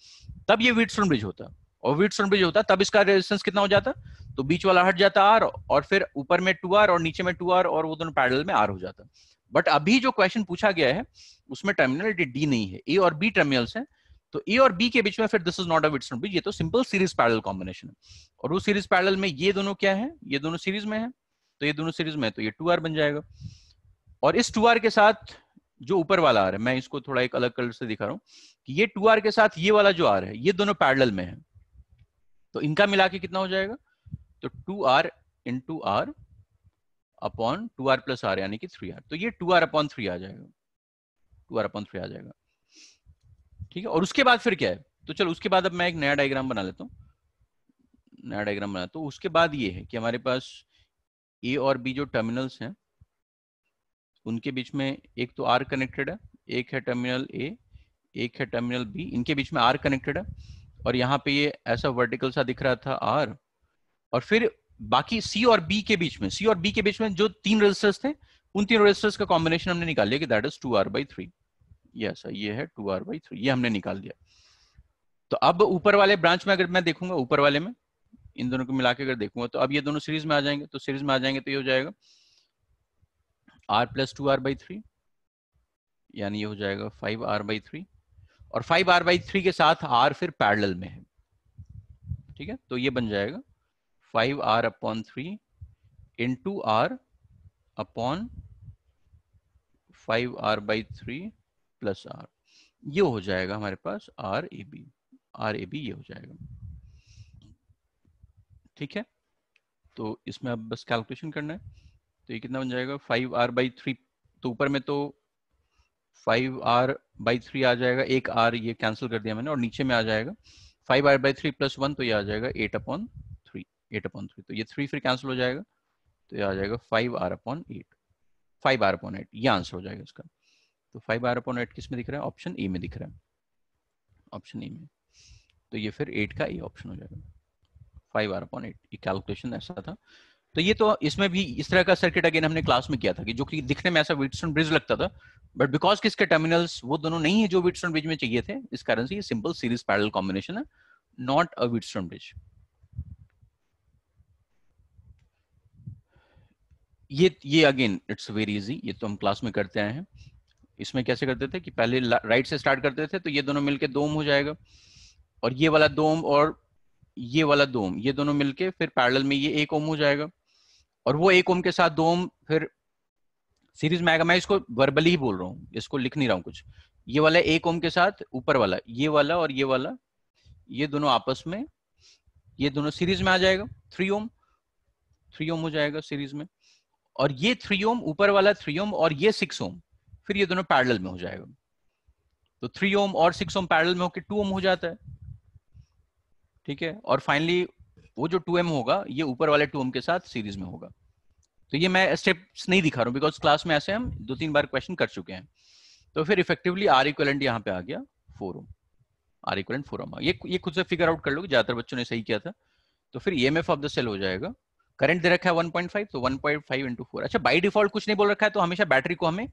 तब ये वीटस्टोन ब्रिज होता और वीटस्टोन ब्रिज होता तब इसका रेजिस्टेंस कितना हो जाता तो बीच वाला हट जाता आर और फिर ऊपर में टू आर और नीचे में टू आर और वो दोनों पैडल में आर हो जाता बट अभी जो क्वेश्चन पूछा गया है उसमें टर्मिनलिटी डी नहीं है ए और बी टर्मिनल्स है तो ए और बी के बीच में फिर this is not a Wheatstone bridge ये तो सिंपल सीरीज पैडल कॉम्बिनेशन है और वो सीरीज पैडल में ये दोनों क्या है ये दोनों सीरीज में है तो ये दोनों सीरीज में तो ये टू आर बन जाएगा और इस टू आर के साथ जो ऊपर वाला आर है मैं इसको थोड़ा एक अलग कलर से दिखा रहा हूँ कि ये टू आर के साथ ये वाला जो आर है ये दोनों पैरल में है तो इनका मिला के कितना हो जाएगा तो two R in to R upon two R plus R यानी कि थ्री आर तो ये टू आर अपॉन थ्री आ जाएगा टू आर अपॉन थ्री आ जाएगा ठीक है और उसके बाद फिर क्या है तो चलो उसके बाद अब मैं एक नया डायग्राम बना लेता हूँ नया डायग्राम बना तो उसके बाद ये है कि हमारे पास ए और बी जो टर्मिनल्स हैं उनके बीच में एक तो आर कनेक्टेड है एक है टर्मिनल ए एक है टर्मिनल बी इनके बीच में आर कनेक्टेड है और यहाँ पे ये ऐसा वर्टिकल सा दिख रहा था आर और फिर बाकी सी और बी के बीच में सी और बी के बीच में जो तीन रजिस्टर्स थे उन तीन रजिस्टर्स का कॉम्बिनेशन हमने निकाल लिया कि that is two R by three ये ऐसा ये है टू आर बाई थ्री ये हमने निकाल दिया तो अब ऊपर वाले ब्रांच में अगर मैं देखूंगा ऊपर वाले में इन दोनों को मिला के अगर देखूंगा तो अब ये दोनों सीरीज में आ जाएंगे तो सीरीज में आ जाएंगे तो ये हो जाएगा R plus two R by three यानी ये हो जाएगा फाइव आर बाई थ्री और फाइव आर बाई थ्री के साथ आर फिर पैरल में है ठीक है तो ये बन जाएगा five R upon three in to R upon five R by three plus R ये हो जाएगा हमारे पास R A B R A B ये हो जाएगा ठीक है तो इसमें अब बस कैलकुलेशन करना है तो ये कितना बन जाएगा फाइव आर बाई थ्री तो ऊपर में तो फाइव आर बाई थ्री आ जाएगा एक आर ये कैंसिल कर दिया मैंने और नीचे में आ जाएगा five R by three plus one तो ये आ जाएगा eight upon three eight upon three तो ये थ्री फिर कैंसिल हो जाएगा तो ये आ जाएगा five R upon eight five R upon eight ये आंसर हो जाएगा इसका तो फाइव आर अपॉन एट किस में दिख रहा है ऑप्शन ए में दिख रहा है ऑप्शन ए में तो ये फिर एट का ए ऑप्शन हो जाएगा फाइव आर अपॉन एट ये कैलकुलेशन ऐसा था तो ये तो इसमें भी इस तरह का सर्किट अगेन हमने क्लास में किया था कि जो कि दिखने में ऐसा विटस्टोन ब्रिज लगता था बट बिकॉज किसके टर्मिनल्स वो दोनों नहीं है जो विटसन ब्रिज में चाहिए थे इस कारण से ये सिंपल सीरीज पैरल कॉम्बिनेशन है नॉट अ विटस्टोन ब्रिज ये ये अगेन इट्स वेरी इजी ये तो हम क्लास में करते आए हैं इसमें कैसे करते थे कि पहले राइट से स्टार्ट करते थे तो ये दोनों मिलके दोम हो जाएगा और ये वाला दोम और ये वाला दोम ये दोनों मिलके फिर पैरेलल में ये एक ओम हो जाएगा और वो एक ओम के साथ दो ओम फिर सीरीज में आएगा मैं इसको वर्बली ही बोल रहा हूँ इसको लिख नहीं रहा हूँ कुछ ये वाला एक ओम के साथ ऊपर वाला ये वाला और ये वाला ये दोनों आपस में ये दोनों सीरीज में आ जाएगा थ्री ओम थ्री ओम हो जाएगा सीरीज में और ये थ्री ओम ऊपर वाला थ्री ओम और ये सिक्स ओम फिर ये दोनों पैरल में हो जाएगा तो थ्री ओम और सिक्स ओम पैरल में होकर टू ओम हो जाता है ठीक है और फाइनली वो जो टू एम होगा ये ऊपर वाले टू ओम के साथ सीरीज में होगा तो ये मैं स्टेप्स नहीं दिखा रहा हूँ बिकॉज क्लास में ऐसे हम दो तीन बार क्वेश्चन कर चुके हैं तो फिर इफेक्टिवली आर इक्वलेंट यहाँ पे आ गया फोरम आर इक्वलेंट फोरम ये ये खुद से फिगर आउट कर लो ज्यादातर बच्चों ने सही किया था तो फिर ई ऑफ द सेल हो जाएगा करंट दे रखा है 1.5 तो 1.5 इनटू 4 अच्छा बाई डिफॉल्ट कुछ नहीं बोल रखा है तो हमेशा बैटरी को हमें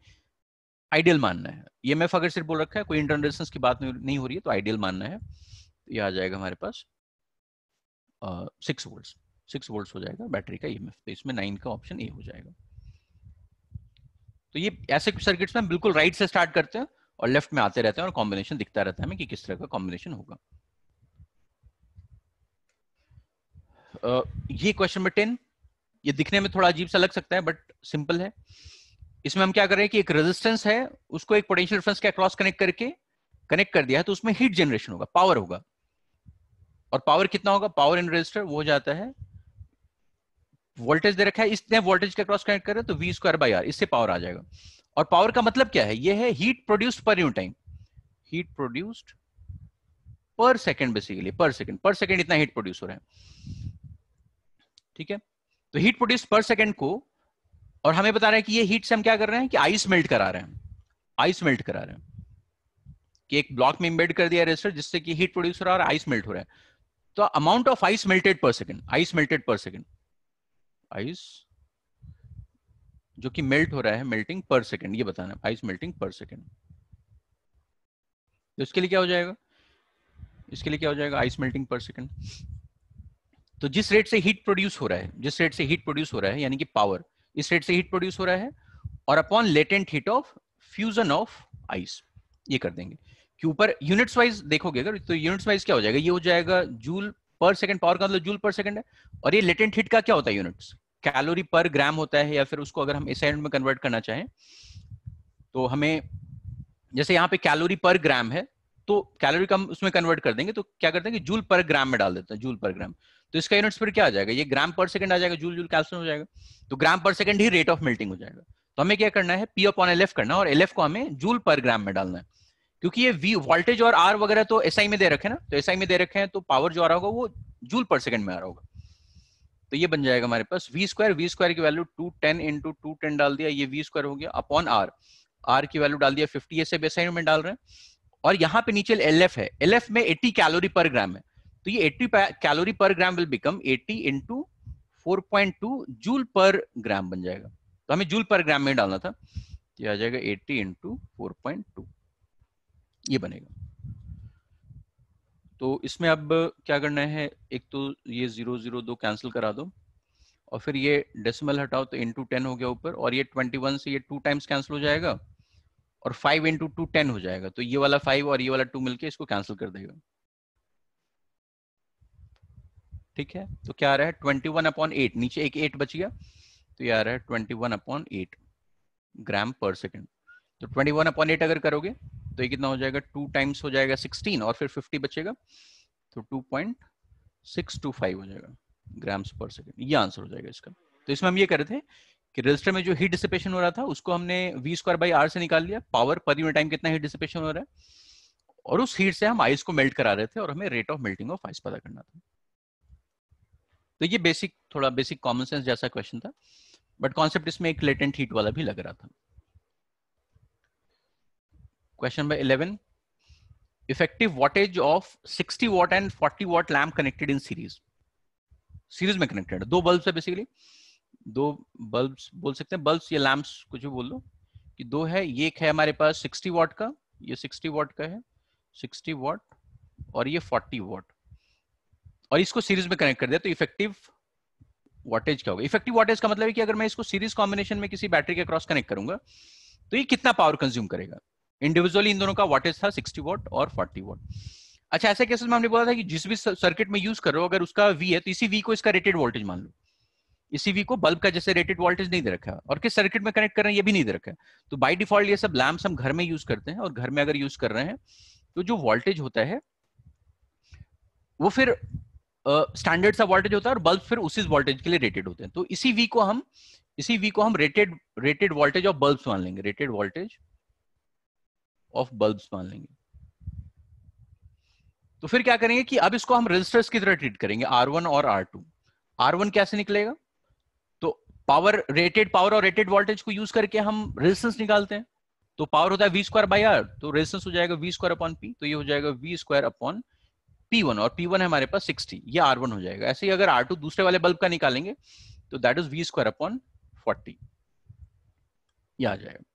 आइडियल मानना है ई e अगर सिर्फ बोल रखा है कोई इंटरनल रेजिस्टेंस की बात नहीं हो रही है तो आइडियल मानना है तो ये आ जाएगा हमारे पास six uh, volts six volt हो जाएगा बैटरी का ई e तो इसमें नाइन का ऑप्शन ए हो जाएगा तो ये ऐसे सर्किट्स में बिल्कुल राइट से स्टार्ट करते हैं और लेफ्ट में आते रहते हैं और कॉम्बिनेशन दिखता रहता है हमें कि किस तरह का कॉम्बिनेशन होगा Uh, ये क्वेश्चन नंबर टेन ये दिखने में थोड़ा अजीब सा लग सकता है बट सिंपल है इसमें हम क्या कर रहे हैं कि एक रेजिस्टेंस है उसको एक पोटेंशियल डिफरेंस के अक्रॉस कनेक्ट करके कनेक्ट कर दिया है तो उसमें हीट जनरेशन होगा पावर होगा और पावर कितना होगा पावर इन रजिस्टर वो हो जाता है वोल्टेज दे रखा है इसने वोल्टेज के क्रॉस कनेक्ट करें तो वी स्क्वायर बाई आर इससे पावर आ जाएगा और पावर का मतलब क्या है यह है heat produced per unit time heat produced per second basically per second per second इतना हीट प्रोड्यूस हो रहा है ठीक है तो हीट प्रोड्यूस पर सेकेंड को और हमें बता रहे हैं कि ये हीट से हम क्या कर रहे हैं कि आइस मेल्ट करा रहे हैं आइस मेल्ट करा रहे हैं कि एक ब्लॉक में इम्बेड कर दिया रेस्टर जिससे कि हीट प्रोड्यूस हो रहा है और आइस मेल्ट हो रहा है तो amount of ice melted per second ice melted per second ice जो कि मेल्ट हो रहा है मेल्टिंग पर सेकेंड ये बताना है आइस मेल्टिंग पर सेकेंड तो इसके लिए क्या हो जाएगा इसके लिए क्या हो जाएगा आइस मेल्टिंग पर सेकेंड तो जिस रेट से हीट प्रोड्यूस हो रहा है जिस रेट से हीट प्रोड्यूस हो रहा है यानी कि पावर इस रेट से हीट प्रोड्यूस हो रहा है और upon latent heat of fusion of ice ये कर देंगे कि ऊपर यूनिट्स वाइज देखोगे अगर तो यूनिट्स वाइज क्या हो जाएगा ये हो जाएगा जूल पर सेकंड पावर का मतलब जूल पर सेकंड है और ये लेटेंट हीट का क्या होता है यूनिट्स कैलोरी पर ग्राम होता है या फिर उसको अगर हम इस यूनिट में कन्वर्ट करना चाहें तो हमें जैसे यहाँ पे कैलोरी पर ग्राम है तो कैलोरी कम उसमें कन्वर्ट कर देंगे तो क्या करते हैं जूल पर ग्राम में डाल देते हैं जूल पर ग्राम तो इसका यूनिट्स पर क्या आ जाएगा ये ग्राम पर सेकंड आ जाएगा जूल जूल कैल्सियम हो जाएगा तो ग्राम पर सेकंड ही रेट ऑफ मेल्टिंग हो जाएगा तो हमें क्या करना है P of on L F करना है और एल एफ को हमें जूल पर ग्राम में डालना है क्योंकि ये वी वोल्टेज और आर वगैरह तो एस में दे रखे ना तो एस में दे रखे हैं तो पावर जो आ रहा होगा वो जूल पर सेकंड में आ रहा होगा तो ये बन जाएगा हमारे पास वी स्क्वायर वी स्क्वायर की value two ten into two ten डाल दिया ये वी स्क्वायर हो गया अपॉन आर आर की वैल्यू डाल दिया फिफ्टी एस एसआई में डाल रहे हैं और यहाँ पे नीचे एल है एल में एट्टी कैलोरी पर ग्राम है तो ये eighty calorie per gram will become eighty into joule per gram बन जाएगा तो हमें जूल पर ग्राम में डालना था ये आ जाएगा एट्टी इंटू ये बनेगा तो इसमें अब क्या करना है एक तो ये जीरो जीरो दो कैंसिल करा दो और फिर ये डेसिमल हटाओ तो इंटू टेन हो गया ऊपर और ये ट्वेंटी वन से ये टू टाइम्स कैंसिल हो जाएगा और फाइव इंटू टू टेन हो जाएगा तो ये वाला फाइव और ये वाला टू मिलके इसको कैंसिल कर देगा ठीक है तो क्या आ रहा है ट्वेंटी वन अपॉन एट नीचे एक एट बच गया तो ये आ रहा है twenty one upon eight gram per second तो ट्वेंटी वन अपॉन एट अगर करोगे तो ये कितना हो जाएगा टू टाइम्स हो जाएगा सिक्सटीन और फिर फिफ्टी बचेगा तो two point six two five हो जाएगा ग्राम्स पर सेकेंड ये आंसर हो जाएगा इसका तो इसमें हम ये कर रहे थे कि रजिस्टर में जो हीट डिसिपेशन हो रहा था उसको हमने वी स्क्वायर बाई आर से निकाल लिया पावर पर यूनिट टाइम कितना हीट डिसिपेशन हो रहा है और उस हीट से हम आइस को मेल्ट करा रहे थे और हमें rate of melting of ice पता करना था तो ये बेसिक थोड़ा बेसिक कॉमन सेंस जैसा क्वेश्चन था बट कॉन्सेप्ट इसमें एक लेटेंट हीट वाला भी लग रहा था Question number 11. Effective wattage of 60 watt and 40 watt lamp connected in series. Series में कनेक्टेड दो बल्ब है बेसिकली दो बल्ब्स बोल सकते हैं बल्ब्स या लैम्प्स कुछ भी बोल दो कि दो है ये एक है हमारे पास 60 वाट का ये 60 वाट का है 60 वाट और ये 40 वाट और इसको सीरीज में कनेक्ट कर दिया तो इफेक्टिव वॉटेज क्या होगा इफेक्टिव वॉटेज का मतलब है कि अगर मैं इसको सीरीज कॉम्बिनेशन में किसी बैटरी के क्रॉस कनेक्ट करूंगा तो ये कितना पावर कंज्यूम करेगा इंडिविजुअली इन दोनों का वॉटेज था सिक्सटी वॉट और फोर्टी वॉट अच्छा ऐसे केसेस में हमने बोला था कि जिस भी सर्किट में यूज कर रहे हो अगर उसका वी है तो इसी वी को इसका रेटेड वोल्टेज मान लो इसी वी को बल्ब का जैसे रेटेड वोल्टेज नहीं दे रखा है और किस सर्किट में कनेक्ट कर रहे हैं ये भी नहीं दे रखा है तो बाई डिफॉल्ट ये सब लैम्प हम घर में यूज करते हैं और घर में अगर यूज कर रहे हैं तो जो वोल्टेज होता है वो फिर स्टैंडर्ड सा वोल्टेज होता है और बल्ब फिर उसी वोल्टेज के लिए रेटेड होते हैं तो इसी वी को हम इसी वी को हम rated rated voltage of bulb मान लेंगे रेटेड वोल्टेज ऑफ बल्ब मान लेंगे तो फिर क्या करेंगे कि अब इसको हम रजिस्टर्स की तरह ट्रीट करेंगे R1 और R2 R1 कैसे निकलेगा तो पावर रेटेड पावर और रेटेड वोल्टेज को यूज करके हम रेजिस्टेंस निकालते हैं तो पावर होता है वी स्क्वायर बाई आर तो रेजिस्टेंस हो जाएगा वी स्क्वायर अपॉन पी तो ये हो जाएगा V square upon P one और पी वन है हमारे पास सिक्सटी ये आर वन हो जाएगा ऐसे ही अगर आर टू दूसरे वाले बल्ब का निकालेंगे तो that is V square upon forty ये आ जाएगा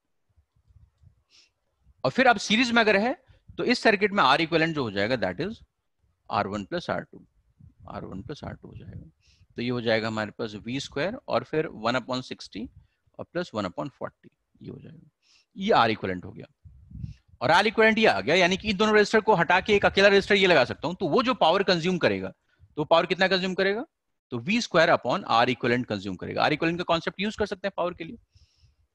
और फिर आप सीरीज में अगर है तो इस सर्किट में आर इक्वलेंट जो हो जाएगा that is R one plus R two R one plus R two हो जाएगा तो ये हो जाएगा हमारे पास वी स्क्वायर और फिर वन अपॉन सिक्सटी और प्लस वन अपॉन फोर्टी ये हो जाएगा ये आर इक्वलेंट हो गया और आर इक्वलेंट ये आ गया यानी कि इन दोनों रजिस्टर को हटा के एक अकेला रजिस्टर ये लगा सकता हूँ तो वो जो पावर कंज्यूम करेगा तो पावर कितना कंज्यूम करेगा तो V square upon R equivalent consume करेगा आर इक्वलेंट का कॉन्सेप्ट यूज कर सकते हैं पावर के लिए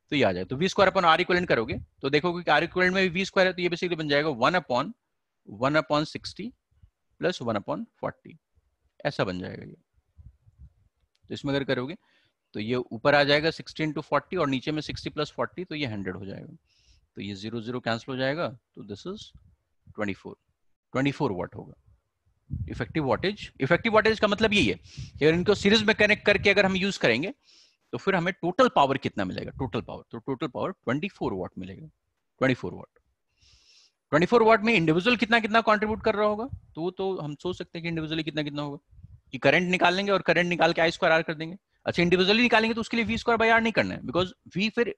तो ये आ जाएगा तो V square upon R equivalent करोगे तो देखोगे आर इक्वलेंट में वी स्क्वायर है तो ये बेसिकली बन जाएगा one upon one upon sixty plus one upon forty ऐसा बन जाएगा ये तो इसमें अगर करोगे तो ये ऊपर आ जाएगा सिक्सटीन टू फोर्टी और नीचे में सिक्सटी प्लस फोर्टी तो ये हंड्रेड हो जाएगा तो ये जीरो जीरो कैंसिल हो जाएगा तो this is twenty four twenty four watt होगा इफेक्टिव वॉटेज इफेक्टिव वॉटेज का मतलब यही है कि अगर इनको सीरीज में कनेक्ट करके अगर हम यूज करेंगे तो फिर हमें टोटल पावर कितना मिलेगा टोटल पावर तो टोटल पावर 24 वाट मिलेगा 24 वाट 24 वाट में इंडिविजुअल कितना कितना कंट्रीब्यूट कर रहा होगा तो तो हम सोच सकते हैं कि इंडिविजुअली कितना कितना होगा कि करंट निकाल लेंगे और करंट निकाल के आई स्क्वायर आर कर देंगे अच्छा इंडिविजुअली निकालेंगे तो उसके लिए वी स्क्वायर बाई आर नहीं करना है बिकॉज वी फिर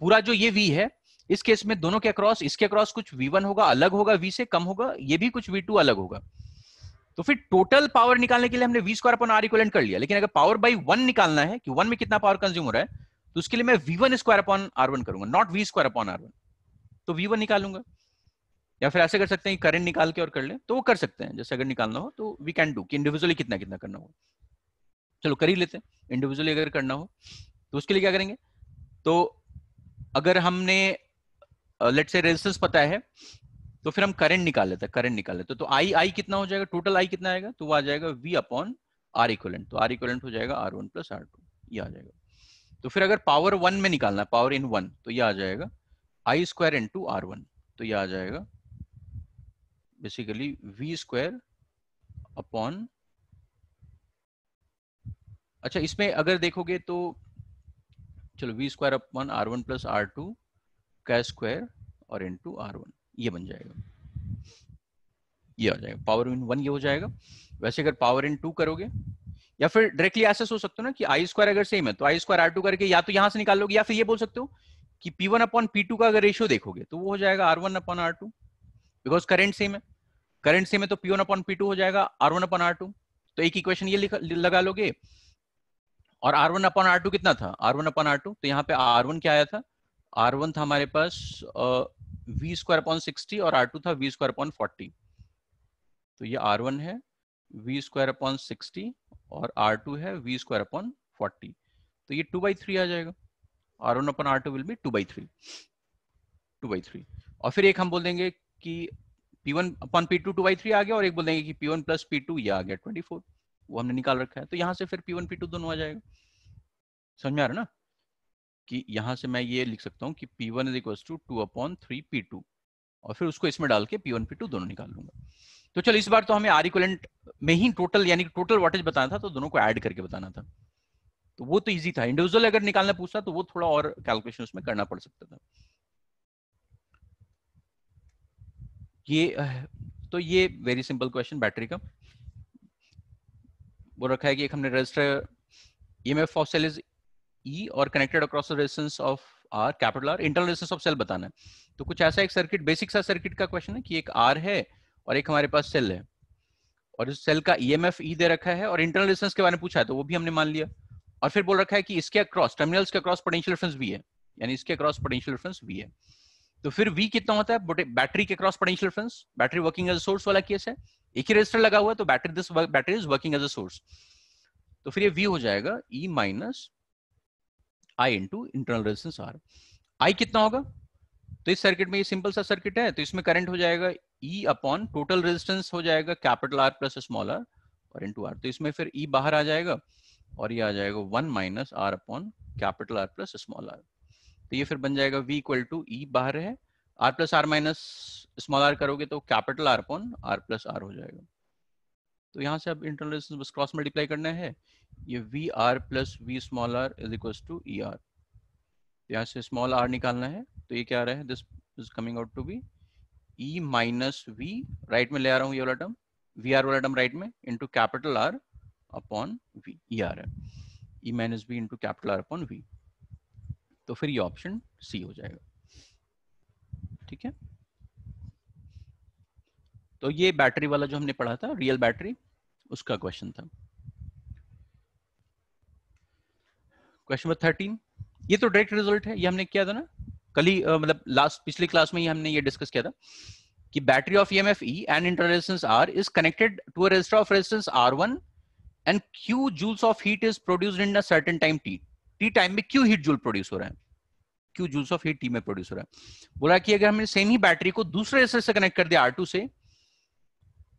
पूरा जो ये वी है इस केस में दोनों के अक्रॉस इसके अक्रॉस कुछ वी वन होगा अलग होगा वी से कम होगा ये भी कुछ वी टू अलग होगा तो फिर टोटल पावर निकालने के लिए हमने V square upon R equivalent कर लिया लेकिन अगर पावर बाई वन निकालना है कि वन में कितना पावर कंज्यूम हो रहा है तो उसके लिए मैं V one square upon R one करूंगा not V square upon R one तो वी वन निकालूंगा या फिर ऐसे कर सकते हैं करंट निकाल के और कर ले तो वो कर सकते हैं जैसे अगर निकालना हो तो वी कैन डू कि इंडिविजुअली कितना कितना करना हो चलो कर ही लेते हैं इंडिविजुअली अगर करना हो तो उसके लिए क्या करेंगे तो अगर हमने लेट से रेजिस्टेंस पता है तो फिर हम करंट निकाल लेते हैं करंट निकाल लेते तो आई तो आई कितना हो जाएगा टोटल आई कितना आएगा तो वो आ जाएगा वी अपॉन आर इक्वलेंट तो आर इक्वलेंट हो जाएगा R one plus R two ये आ जाएगा तो फिर अगर पावर वन में निकालना है पावर इन वन तो ये आ जाएगा I square in to R one तो ये आ जाएगा बेसिकली वी स्क्वायर अपॉन अच्छा इसमें अगर देखोगे तो चलो V square upon R one plus R two का स्क्वायर और इन टू आर वन ये बन जाएगा ये हो जाएगा पावर इन वन ये हो जाएगा वैसे अगर पावर इन टू करोगे या फिर डायरेक्टली ऐसे सोच सकते हो ना कि आई स्क्वायर अगर सेम है तो आई स्क्वायर आर टू करके या तो यहां से निकाल लोगे या फिर ये बोल सकते हो कि P one upon P two का अगर रेशियो देखोगे तो वो हो जाएगा R one upon R two because current same है करेंट सेम है तो P one upon P two हो जाएगा R one upon R two तो एक इक्वेशन ये लगा लोगे और R one upon R two कितना था R one upon R two तो यहाँ पे आर वन क्या आया था आर वन था हमारे पास वी स्क्वायर अपॉन सिक्सटी और आर टू था वी स्क्वायर अपॉन फोर्टी तो ये आर वन है वी स्क्वायर अपॉन सिक्सटी और आर टू है वी स्क्वायर अपॉन फोर्टी तो ये टू बाई थ्री आ जाएगा R one upon R two will be two by three two by three और फिर एक हम बोल देंगे कि P one upon P two two by three आ गया और एक बोल देंगे कि P one plus P two ये आ गया ट्वेंटी फोर वो हमने निकाल रखा है तो यहाँ से फिर पी वन पी टू दोनों आ जाएगा समझ में आ रहा ना कि यहां से मैं ये लिख सकता हूँ कि P1 one is equal to two upon three P two और फिर उसको इसमें डाल के P1 वन पी टू दोनों निकाल लूंगा तो चलो इस बार तो हमें आर इक्वलेंट में ही टोटल यानी टोटल वाटेज बताना था तो दोनों को एड करके बताना था तो वो तो ईजी था इंडिविजुअल अगर निकालना पूछता तो वो थोड़ा और कैलकुलेशन उसमें करना पड़ सकता था ये तो ये वेरी सिंपल क्वेश्चन बैटरी का वो रखा है कि एक हमने resistor E M F of cell is E और connected across the resistance of R capital R internal resistance of cell बताना है तो कुछ ऐसा एक सर्किट बेसिक सा सर्किट का क्वेश्चन है कि एक R है और एक हमारे पास सेल है और इस सेल का ईएमएफ e ई e दे रखा है और इंटरनल रेजिस्टेंस के बारे में पूछा है तो वो भी हमने मान लिया और फिर बोल रखा है कि इसके अक्रॉस टर्मिनल्स के अक्रॉस पोटेंशियल डिफरेंस भी है यानी इसके अक्रॉस पोटेंशियल डिफरेंस भी है तो फिर वी कितना होता है बैटरी के cross potential difference battery working as a source वाला केस है एक ही रजिस्टर लगा हुआ है तो battery this battery is working as a source तो फिर ये वी हो जाएगा E e minus I into internal resistance R I कितना होगा तो इस सर्किट में ये सिंपल सा सर्किट है तो इसमें करंट हो जाएगा ई अपॉन टोटल रेजिस्टेंस हो जाएगा capital R plus small R और इंटू आर तो इसमें फिर ई e बाहर आ जाएगा और ये आ जाएगा one minus R upon capital R plus small R तो ये फिर बन जाएगा वी इक्वल टू ई बाहर है R plus R minus small R करोगे तो capital R upon R plus R हो जाएगा तो यहाँ से अब इंटरनल रेजिस्टेंस बस क्रॉस मल्टीप्लाई करना है ये V R plus V small R is equal to E R यहाँ से स्मॉल आर निकालना है तो ये क्या आ रहा है this is coming out to be E minus V right में ले आ रहा हूँ ये वाला टर्म वी आर वाला टर्म राइट में into capital R upon V E R है E minus V into capital R upon V तो फिर ये ऑप्शन सी हो जाएगा ठीक है तो ये बैटरी वाला जो हमने पढ़ा था रियल बैटरी उसका क्वेश्चन था क्वेश्चन नंबर थर्टीन ये तो डायरेक्ट रिजल्ट है ये हमने किया था ना कल ही मतलब लास्ट पिछली क्लास में ही हमने ये डिस्कस किया था कि battery of EMF E and inter resistance R is connected to a resistor of resistance R one and Q joules of heat is produced in a certain time T T time में Q heat joule produce हो रहा है Q joules of heat T में produce हो रहा है बोला कि अगर हमने सेम ही बैटरी को दूसरे रेजिस्टर से कनेक्ट कर दिया आर टू से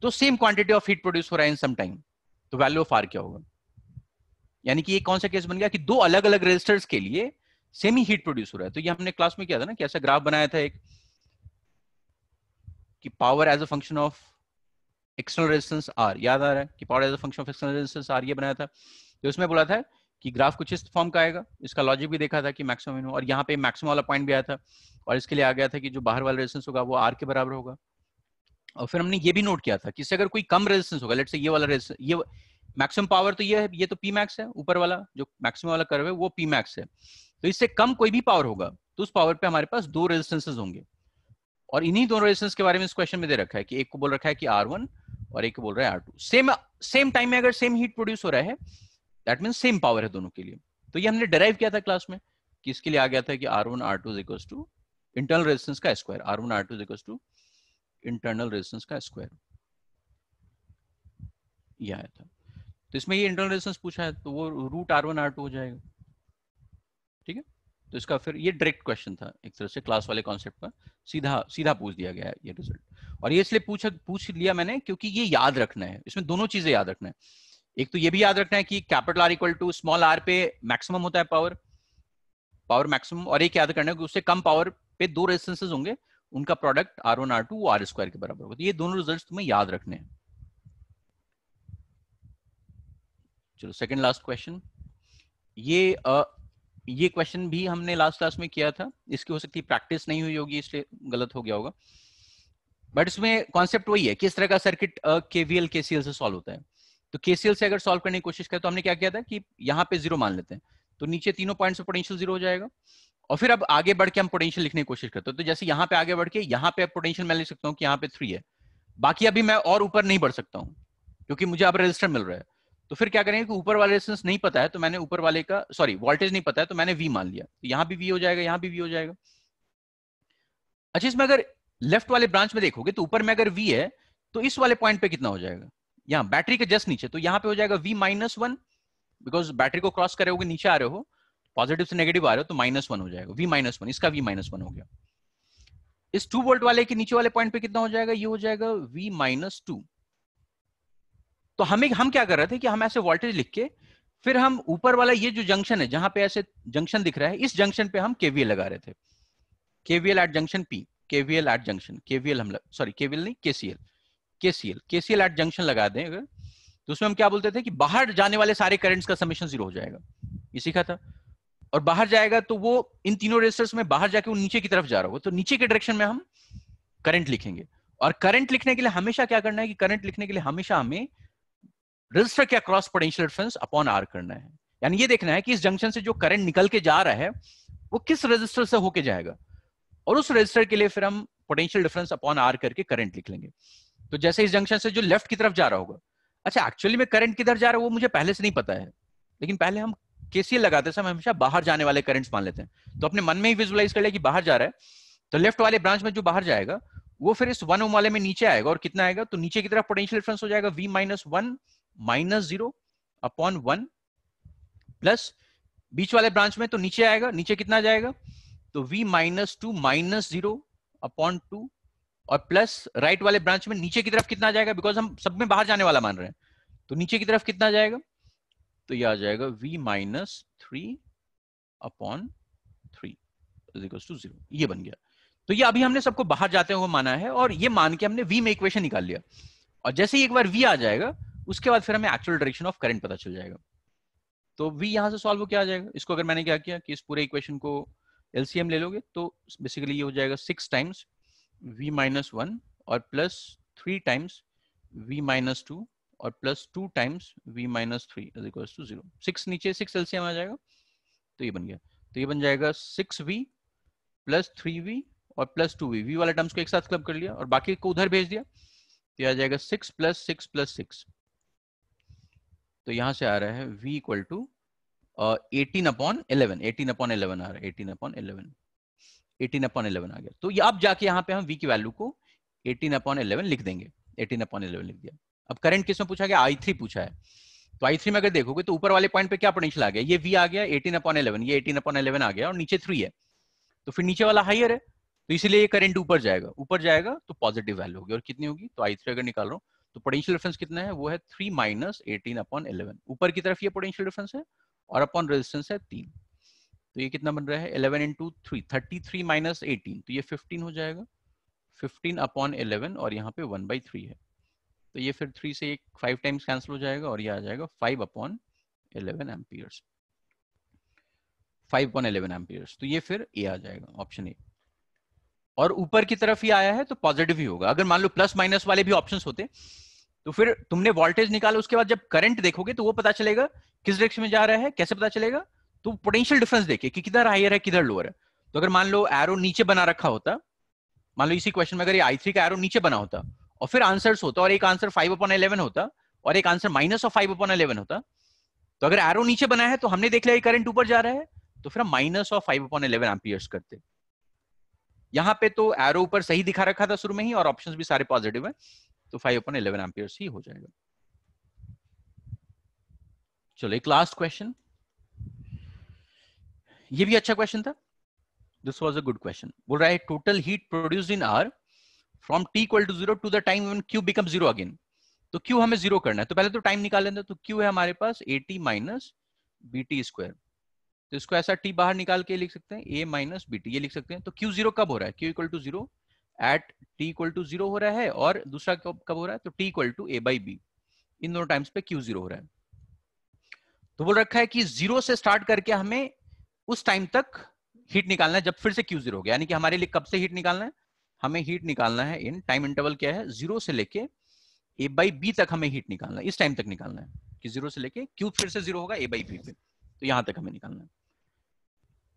तो same quantity of heat produce हो रहा है इन सम टाइम तो वैल्यू ऑफ आर क्या होगा यानी कि ये कौन सा केस बन गया कि दो अलग अलग रजिस्टर्स के लिए सेम ही हीट प्रोड्यूस हो रहा है तो ये हमने क्लास में किया था ना कि ऐसा ग्राफ बनाया था एक कि power as a function of external resistance R याद आ रहा है कि power as a function of external resistance R ये बनाया था तो उसमें बोला था कि ग्राफ कुछ इस फॉर्म का आएगा इसका लॉजिक भी देखा था कि मैक्सिमम और यहाँ पे मैक्सिमम वाला पॉइंट भी आया था और इसके लिए आ गया था कि जो बाहर वाला रेजिस्टेंस होगा वो आर के बराबर होगा और फिर हमने ये भी नोट किया था कि इससे अगर कोई कम रेजिस्टेंस होगा लेट से ये वाला ये मैक्सिमम पावर तो ये है ये तो पी मैक्स है ऊपर वाला जो मैक्सिमम वाला कर्व है वो पी मैक्स है तो इससे कम कोई भी पावर होगा तो उस पावर पे हमारे पास दो रेजिस्टेंसेज होंगे और इन्हीं दोनों रेजिस्टेंस के बारे में इस क्वेश्चन में दे रखा है कि एक को बोल रखा है कि आर वन और एक को बोल रहा है R two same same time में अगर सेम हीट प्रोड्यूस हो रहा है दैट मीन सेम पावर है दोनों के लिए तो ये हमने डराइव किया था क्लास में कि इसके लिए आ गया था कि R one R two equal to internal resistance का square R one R two equal to internal resistance का स्क्वायर ये आया था तो इसमें ये इंटरनल रेजिस्टेंस पूछा है तो वो root R one R two हो जाएगा ठीक है तो इसका फिर ये डायरेक्ट क्वेश्चन था एक तरह से क्लास वाले कॉन्सेप्ट का सीधा सीधा पूछ दिया गया है ये रिजल्ट और ये इसलिए पूछा पूछ लिया मैंने क्योंकि ये याद रखना है इसमें दोनों चीजें याद रखना है एक तो ये भी याद रखना है कि capital R equal to small R पे मैक्सिमम होता है पावर पावर मैक्सिमम और एक याद करना है कि उससे कम पावर पे दो रेजिस्टेंसेज होंगे उनका product R one R two R square के बराबर होगा तो ये दोनों रिजल्ट तुम्हें याद रखने हैं चलो सेकंड लास्ट क्वेश्चन ये आ, ये क्वेश्चन भी हमने लास्ट क्लास में किया था इसकी हो सकती प्रैक्टिस नहीं हुई होगी इसलिए गलत हो गया होगा बट इसमें कॉन्सेप्ट वही है किस तरह का सर्किट केवीएल केसीएल से सॉल्व होता है तो केसीएल से अगर सॉल्व करने की कोशिश करें तो हमने क्या किया था कि यहाँ पे जीरो मान लेते हैं तो नीचे तीनों पॉइंट पोटेंशियल जीरो हो जाएगा और फिर अब आगे बढ़ के हम पोटेंशियल लिखने की कोशिश करते हैं तो जैसे यहाँ पे आगे बढ़ के यहाँ पे पोटेंशियल मैं लिख सकता हूँ कि यहाँ पे थ्री है बाकी अभी मैं और ऊपर नहीं बढ़ सकता हूँ क्योंकि मुझे अब रजिस्टर मिल रहा है तो फिर क्या करेंगे ऊपर वाले रेजिस्टेंस नहीं पता है तो मैंने ऊपर वाले का सॉरी वोल्टेज नहीं पता है तो मैंने वी मान लिया तो यहाँ भी वी हो जाएगा यहाँ भी वी हो जाएगा अच्छा इसमें अगर लेफ्ट वाले ब्रांच में देखोगे तो ऊपर में अगर वी है तो इस वाले पॉइंट पे कितना हो जाएगा यहाँ बैटरी के जस्ट नीचे तो यहाँ पे हो जाएगा V minus one because battery को क्रॉस करे हो नीचे आ रहे हो पॉजिटिव से नेगेटिव आ रहे हो तो माइनस वन हो जाएगा वी माइनस वन इसका वी माइनस वन हो गया इस टू वोल्ट वाले के नीचे वाले पॉइंट पे कितना हो जाएगा ये हो जाएगा वी माइनस टू तो हमें हम क्या कर रहे थे कि हम ऐसे वोल्टेज लिख के फिर हम ऊपर वाला ये जो जंक्शन है जहां पे ऐसे जंक्शन दिख रहा है इस जंक्शन पे हम केवीएल लगा रहे थे KVL at junction P KVL at junction KVL हम सॉरी केवीएल नहीं KCL KCL KCL at junction लगा दें अगर तो उसमें हम क्या बोलते थे कि बाहर जाने वाले सारे करंट्स का समीशन जीरो हो जाएगा ये सीखा था और बाहर जाएगा तो वो इन तीनों रेजिस्टर्स में बाहर जाके वो नीचे की तरफ जा रहा होगा तो नीचे के डायरेक्शन में हम करंट लिखेंगे और करंट लिखने के लिए हमेशा क्या करना है कि करंट लिखने के लिए हमेशा हमें रजिस्टर क्या cross potential difference upon R करना है यानी ये देखना है कि इस जंक्शन से जो करंट निकल के जा रहा है वो किस रजिस्टर से होके जाएगा और उस रजिस्टर के लिए फिर हम पोटेंशियल डिफरेंस अपॉन आर करके करंट लिख लेंगे तो जैसे इस जंक्शन से जो लेफ्ट की तरफ जा रहा होगा अच्छा एक्चुअली में करंट किधर जा रहा है वो मुझे पहले से नहीं पता है लेकिन पहले हम केसीएल लगाते समय हमेशा बाहर जाने वाले करंट्स मान लेते हैं तो अपने मन में ही विजुअलाइज कर ले कि बाहर जा रहा है तो लेफ्ट वाले ब्रांच में जो बाहर जाएगा वो फिर इस वन ओम वाले में नीचे आएगा और कितना आएगा तो नीचे की तरफ पोटेंशियल डिफरेंस हो जाएगा V minus one minus zero upon one plus बीच वाले ब्रांच में तो नीचे आएगा नीचे कितना जाएगा तो V minus two minus zero upon two और प्लस राइट वाले ब्रांच में नीचे की तरफ कितना जाएगा बिकॉज हम सब में बाहर जाने वाला मान रहे हैं तो नीचे की तरफ कितना जाएगा तो ये आ जाएगा v minus three upon three equals to zero बन गया तो ये अभी हमने सबको बाहर जाते हुए माना है और ये मान के हमने v में इक्वेशन निकाल लिया और जैसे ही एक बार v आ जाएगा उसके बाद फिर हमें एक्चुअल डायरेक्शन ऑफ करंट पता चल जाएगा तो v यहां से सॉल्व हो क्या आ जाएगा इसको अगर मैंने क्या किया कि इस पूरे इक्वेशन को एलसीएम ले लोगे तो बेसिकली ये हो जाएगा six times V minus one और plus three times V minus two और plus two times V minus three is equal to zero six नीचे सिक्स एलसीएम आ जाएगा तो ये बन गया तो ये बन जाएगा six V plus three V और प्लस टू वी वी वाले टर्म्स को एक साथ क्लब कर लिया और बाकी को उधर भेज दिया तो आ जाएगा six plus six plus six तो यहां से आ रहा है v equal to eighteen upon eleven eighteen upon eleven आ रहा है eighteen upon eleven eighteen upon eleven आ गया तो ये आप जाके यहाँ पे हम v की वैल्यू को एटीन अपॉन इलेवन लिख देंगे एटीन अपॉन इलेवन लिख दिया अब करंट किस में पूछा गया आई थ्री पूछा है तो आई थ्री में अगर देखोगे तो ऊपर वाले पॉइंट पे क्या पोटेंशियल आ गया ये वी आ गया एटीन अपॉन इलेवन ये एटीन अपॉन इलेवन आ गया और नीचे थ्री है तो फिर नीचे वाला हाइयर है तो इसलिए ये करंट ऊपर जाएगा ऊपर जाएगा तो पॉजिटिव वैल्यू होगी और कितनी होगी तो आई थ्री अगर निकाल रहा हूँ तो पोटेंशियल डिफरेंस कितना है वो है three minus eighteen upon eleven ऊपर की तरफ ये पोटेंशियल डिफरेंस है और अपॉन रेजिस्टेंस है तीन तो ये कितना बन रहा है eleven into three thirty three minus eighteen तो ये फिफ्टीन हो जाएगा फिफ्टीन अपॉन इलेवन और यहाँ पे वन बाई थ्री है तो ये फिर थ्री से एक फाइव टाइम्स कैंसिल हो जाएगा और ये आ जाएगा five upon eleven amperes five upon eleven amperes तो ये फिर ए आ जाएगा ऑप्शन ए और ऊपर की तरफ ही आया है तो पॉजिटिव ही होगा अगर मान लो प्लस माइनस वाले भी ऑप्शंस होते तो फिर तुमने वोल्टेज निकाला उसके बाद जब करंट देखोगे तो वो पता चलेगा किस डायरेक्शन में जा रहा है कैसे पता चलेगा तो पोटेंशियल डिफरेंस देखे कि किधर हायर है किधर लोअर है तो अगर मान लो एरो नीचे बना रखा होता मान लो इसी क्वेश्चन में अगर ये आई थ्री का एरो नीचे बना होता और फिर आंसर्स होता और एक आंसर फाइव अपॉन इलेवन होता और एक answer minus of five upon eleven होता तो अगर एरो नीचे बना है तो हमने देख लिया करंट ऊपर जा रहा है तो फिर हम minus of five upon eleven amperes करते यहां पे तो एरो ऊपर सही दिखा रखा था शुरू में ही और ऑप्शंस भी सारे पॉजिटिव है तो फाइव अपॉन इलेवन एम्पियर्स ही हो जाएगा चलो एक लास्ट क्वेश्चन ये भी अच्छा क्वेश्चन था this was a good question बोल रहा है total heat produce in R from T equal to zero to the time even Q become zero again तो क्यू हमें जीरो करना है तो पहले तो टाइम निकाल लेते हैं तो क्यू है हमारे पास A T minus B T square तो इसको ऐसा टी बाहर निकाल के लिख सकते हैं ए माइनस बी टी ये लिख सकते हैं तो क्यू जीरो कब हो रहा है Q equal to zero at T equal to zero हो रहा है और दूसरा कब कब हो रहा है तो T equal to A by B इन दोनों टाइम्स पे क्यू जीरो हो रहा है तो बोल रखा है कि जीरो से स्टार्ट करके हमें उस टाइम तक हीट निकालना है जब फिर से क्यू जीरो हो गया यानी कि हमारे लिए कब से हीट निकालना है हमें हीट निकालना है इन टाइम इंटरवल क्या है जीरो से लेके ए बाई बी तक हमें हीट निकालना है इस टाइम तक निकालना है कि जीरो से लेके क्यूब फिर से जीरो होगा ए बाई बी पे तो यहां तक हमें निकालना है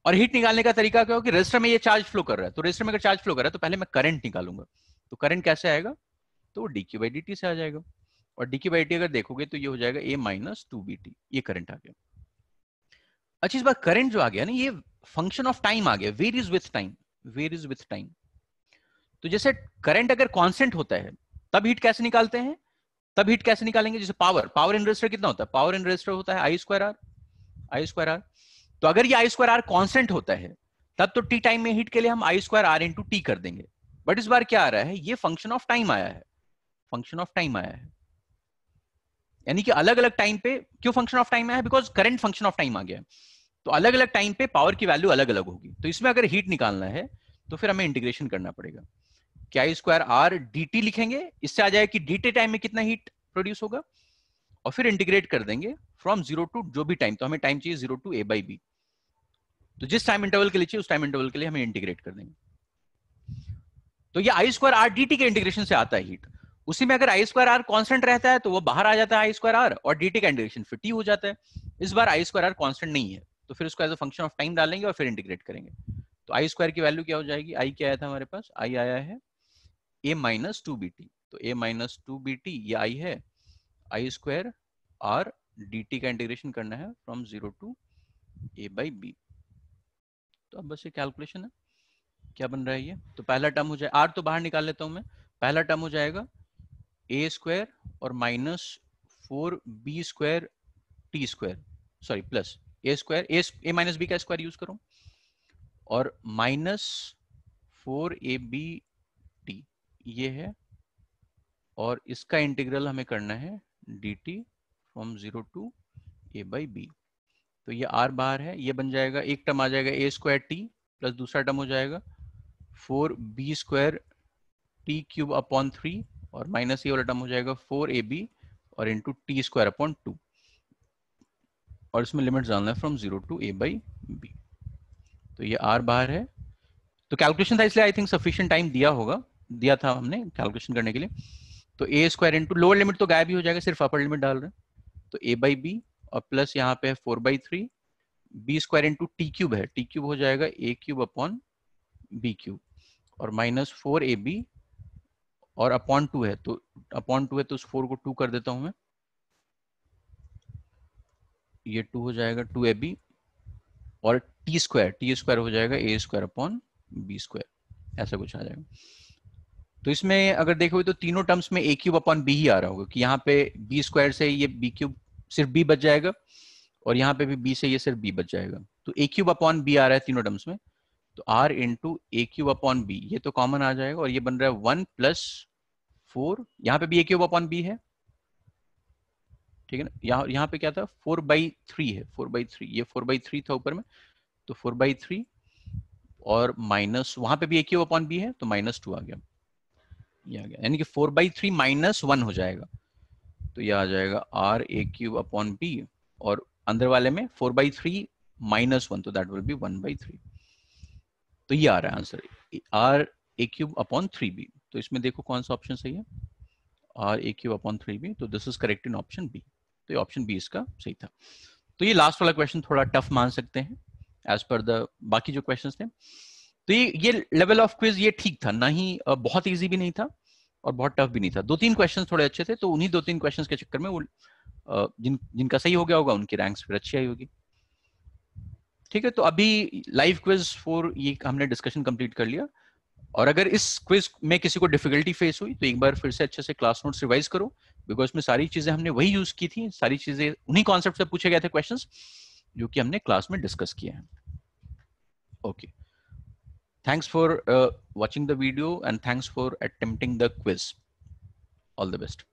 और हीट निकालने का तरीका क्या होगा रजिस्टर में ये चार्ज फ्लो कर रहा है तो रजिस्टर में अगर चार्ज फ्लो कर रहा है तो पहले मैं करंट निकालूंगा तो करंट कैसे आएगा तो D Q by D T से आ जाएगा और डी क्यू बाई टी अगर देखोगे तो ये हो जाएगा A minus two B T ये करंट आ गया अच्छी इस बार करंट जो आ गया ना ये फंक्शन ऑफ टाइम आ गया varies with time varies with time तो जैसे करंट अगर कांस्टेंट होता है तब हीट कैसे निकालते हैं तब हीट कैसे निकालेंगे जैसे पावर पावर इन रजिस्टर कितना होता है पावर इन रजिस्टर होता है I square R I square R तो अगर ये आई स्क्वायर आर कॉन्स्टेंट होता है तब तो टी टाइम में हीट के लिए हम I square R into T कर देंगे बट इस बार क्या आ रहा है ये फंक्शन ऑफ टाइम आया है फंक्शन ऑफ टाइम आया है यानी कि अलग अलग टाइम पे क्यों फंक्शन ऑफ टाइम आया है because current function of time आ गया है तो अलग अलग टाइम पे पावर की वैल्यू अलग अलग होगी तो इसमें अगर हीट निकालना है तो फिर हमें इंटीग्रेशन करना पड़ेगा क्या स्क्वायर आर डी टी लिखेंगे इससे आ जाए कि डी टी टाइम में कितना हीट प्रोड्यूस होगा और फिर इंटीग्रेट कर देंगे फ्रॉम जीरो टू जो भी टाइम तो हमें टाइम चाहिए zero to A by B तो जिस टाइम इंटरवल के लिए चाहिए उस टाइम इंटरवल के लिए हमें इंटीग्रेट कर देंगे तो ये I square R D T के इंटीग्रेशन से आता है हीट उसी में अगर आई स्क्वायर आर कॉन्स्टेंट रहता है तो वो बाहर आ जाता है आई स्क्वायर आर और डी टी का इंटीग्रेशन फिर टी हो जाता है इस बार आई स्क्वायर आर कॉन्स्टेंट नहीं है तो फिर उसको as a function of time डालेंगे और फिर इंटीग्रेट करेंगे तो आई स्क्वायर की वैल्यू क्या हो जाएगी आई क्या आया था हमारे पास आई आया है A minus two B T तो A minus two B T ये आई है I square R D T का इंटीग्रेशन करना है from zero to A by B तो अब बस ये कैलकुलेशन है क्या बन रहा है ये तो पहला टर्म हो जाए आर तो बाहर निकाल लेता हूं मैं पहला टर्म हो जाएगा ए स्क्वायर और minus four B square T square sorry plus A square A minus B का स्क्वायर यूज करूं और माइनस फोर ए बी ये है और इसका इंटीग्रल हमें करना है D T from zero to A by B तो ये आर बाहर है ये बन जाएगा एक टर्म आ जाएगा ए स्क्वायर टी प्लस दूसरा टर्म हो जाएगा four B square T cube upon three और माइनस ये वाला टर्म हो जाएगा फोर ए बी और into T square upon two और इसमें लिमिट जानना है from zero to A by B तो ये आर बाहर है तो कैलकुलेशन था इसलिए आई थिंक सफिशियंट टाइम दिया होगा दिया था हमने कैलकुलेशन करने के लिए तो A square into lower limit तो गायब ही हो जाएगा सिर्फ अपर लिमिट डाल रहे तो ए बाई बी और प्लस यहाँ पे four by three B square into T cube है टी क्यूब हो जाएगा A cube upon B cube और माइनस फोर ए बी और अपॉन टू है तो अपॉन टू है तो उस फोर को टू कर देता हूं मैं ये टू हो जाएगा टू ए बी और टी स्क्वायर टी स्क्वायर हो जाएगा A square upon B square ऐसा कुछ आ जाएगा तो इसमें अगर देखोगे तो तीनों टर्म्स में ए क्यूब अपॉन बी ही आ रहा होगा कि यहाँ पे बी स्क्वायर से ये बी क्यूब सिर्फ बी बच जाएगा और यहाँ पे भी बी से ये सिर्फ बी बच जाएगा तो ए क्यूब अपॉन बी आ रहा है तीनों टर्म्स में तो R into A cube upon B ये तो कॉमन आ जाएगा और ये बन रहा है वन प्लस फोर यहाँ पे भी ए क्यूब अपॉन बी है ठीक है ना यहाँ यहाँ पे क्या था फोर बाई थ्री है फोर बाई थ्री ये फोर बाई थ्री था ऊपर में तो फोर बाई थ्री और माइनस वहां पे भी ए क्यूब अपॉन बी है तो माइनस टू आ गया ये आ गया यानी कि four by three minus one हो जाएगा तो ये आ जाएगा R A cube upon B और अंदर वाले में four by three minus one तो that will be one by three तो ये आ रहा है answer R A cube upon three B तो इसमें देखो कौन सा ऑप्शन सही है R A cube upon three B तो this is correct in option B तो ये ऑप्शन बी इसका सही था तो ये लास्ट वाला क्वेश्चन थोड़ा टफ मान सकते हैं एज पर द बाकी जो क्वेश्चन थे तो ये ये लेवल ऑफ क्विज ये ठीक था ना ही बहुत इजी भी नहीं था और बहुत टफ भी नहीं था दो तीन क्वेश्चन थोड़े अच्छे थे तो उन्हीं दो तीन क्वेश्चन के चक्कर में वो जिन जिनका सही हो गया होगा उनकी रैंक्स फिर अच्छी आई होगी ठीक है तो अभी लाइव क्विज फॉर ये हमने डिस्कशन कंप्लीट कर लिया और अगर इस क्विज में किसी को डिफिकल्टी फेस हुई तो एक बार फिर से अच्छे से क्लास नोट्स रिवाइज करो बिकॉज में सारी चीजें हमने वही यूज की थी सारी चीजें उन्हीं कॉन्सेप्ट से पूछे गए थे क्वेश्चन जो कि हमने क्लास में डिस्कस किए हैं okay okay. Thanks for uh, watching the video and thanks for attempting the quiz. All the best.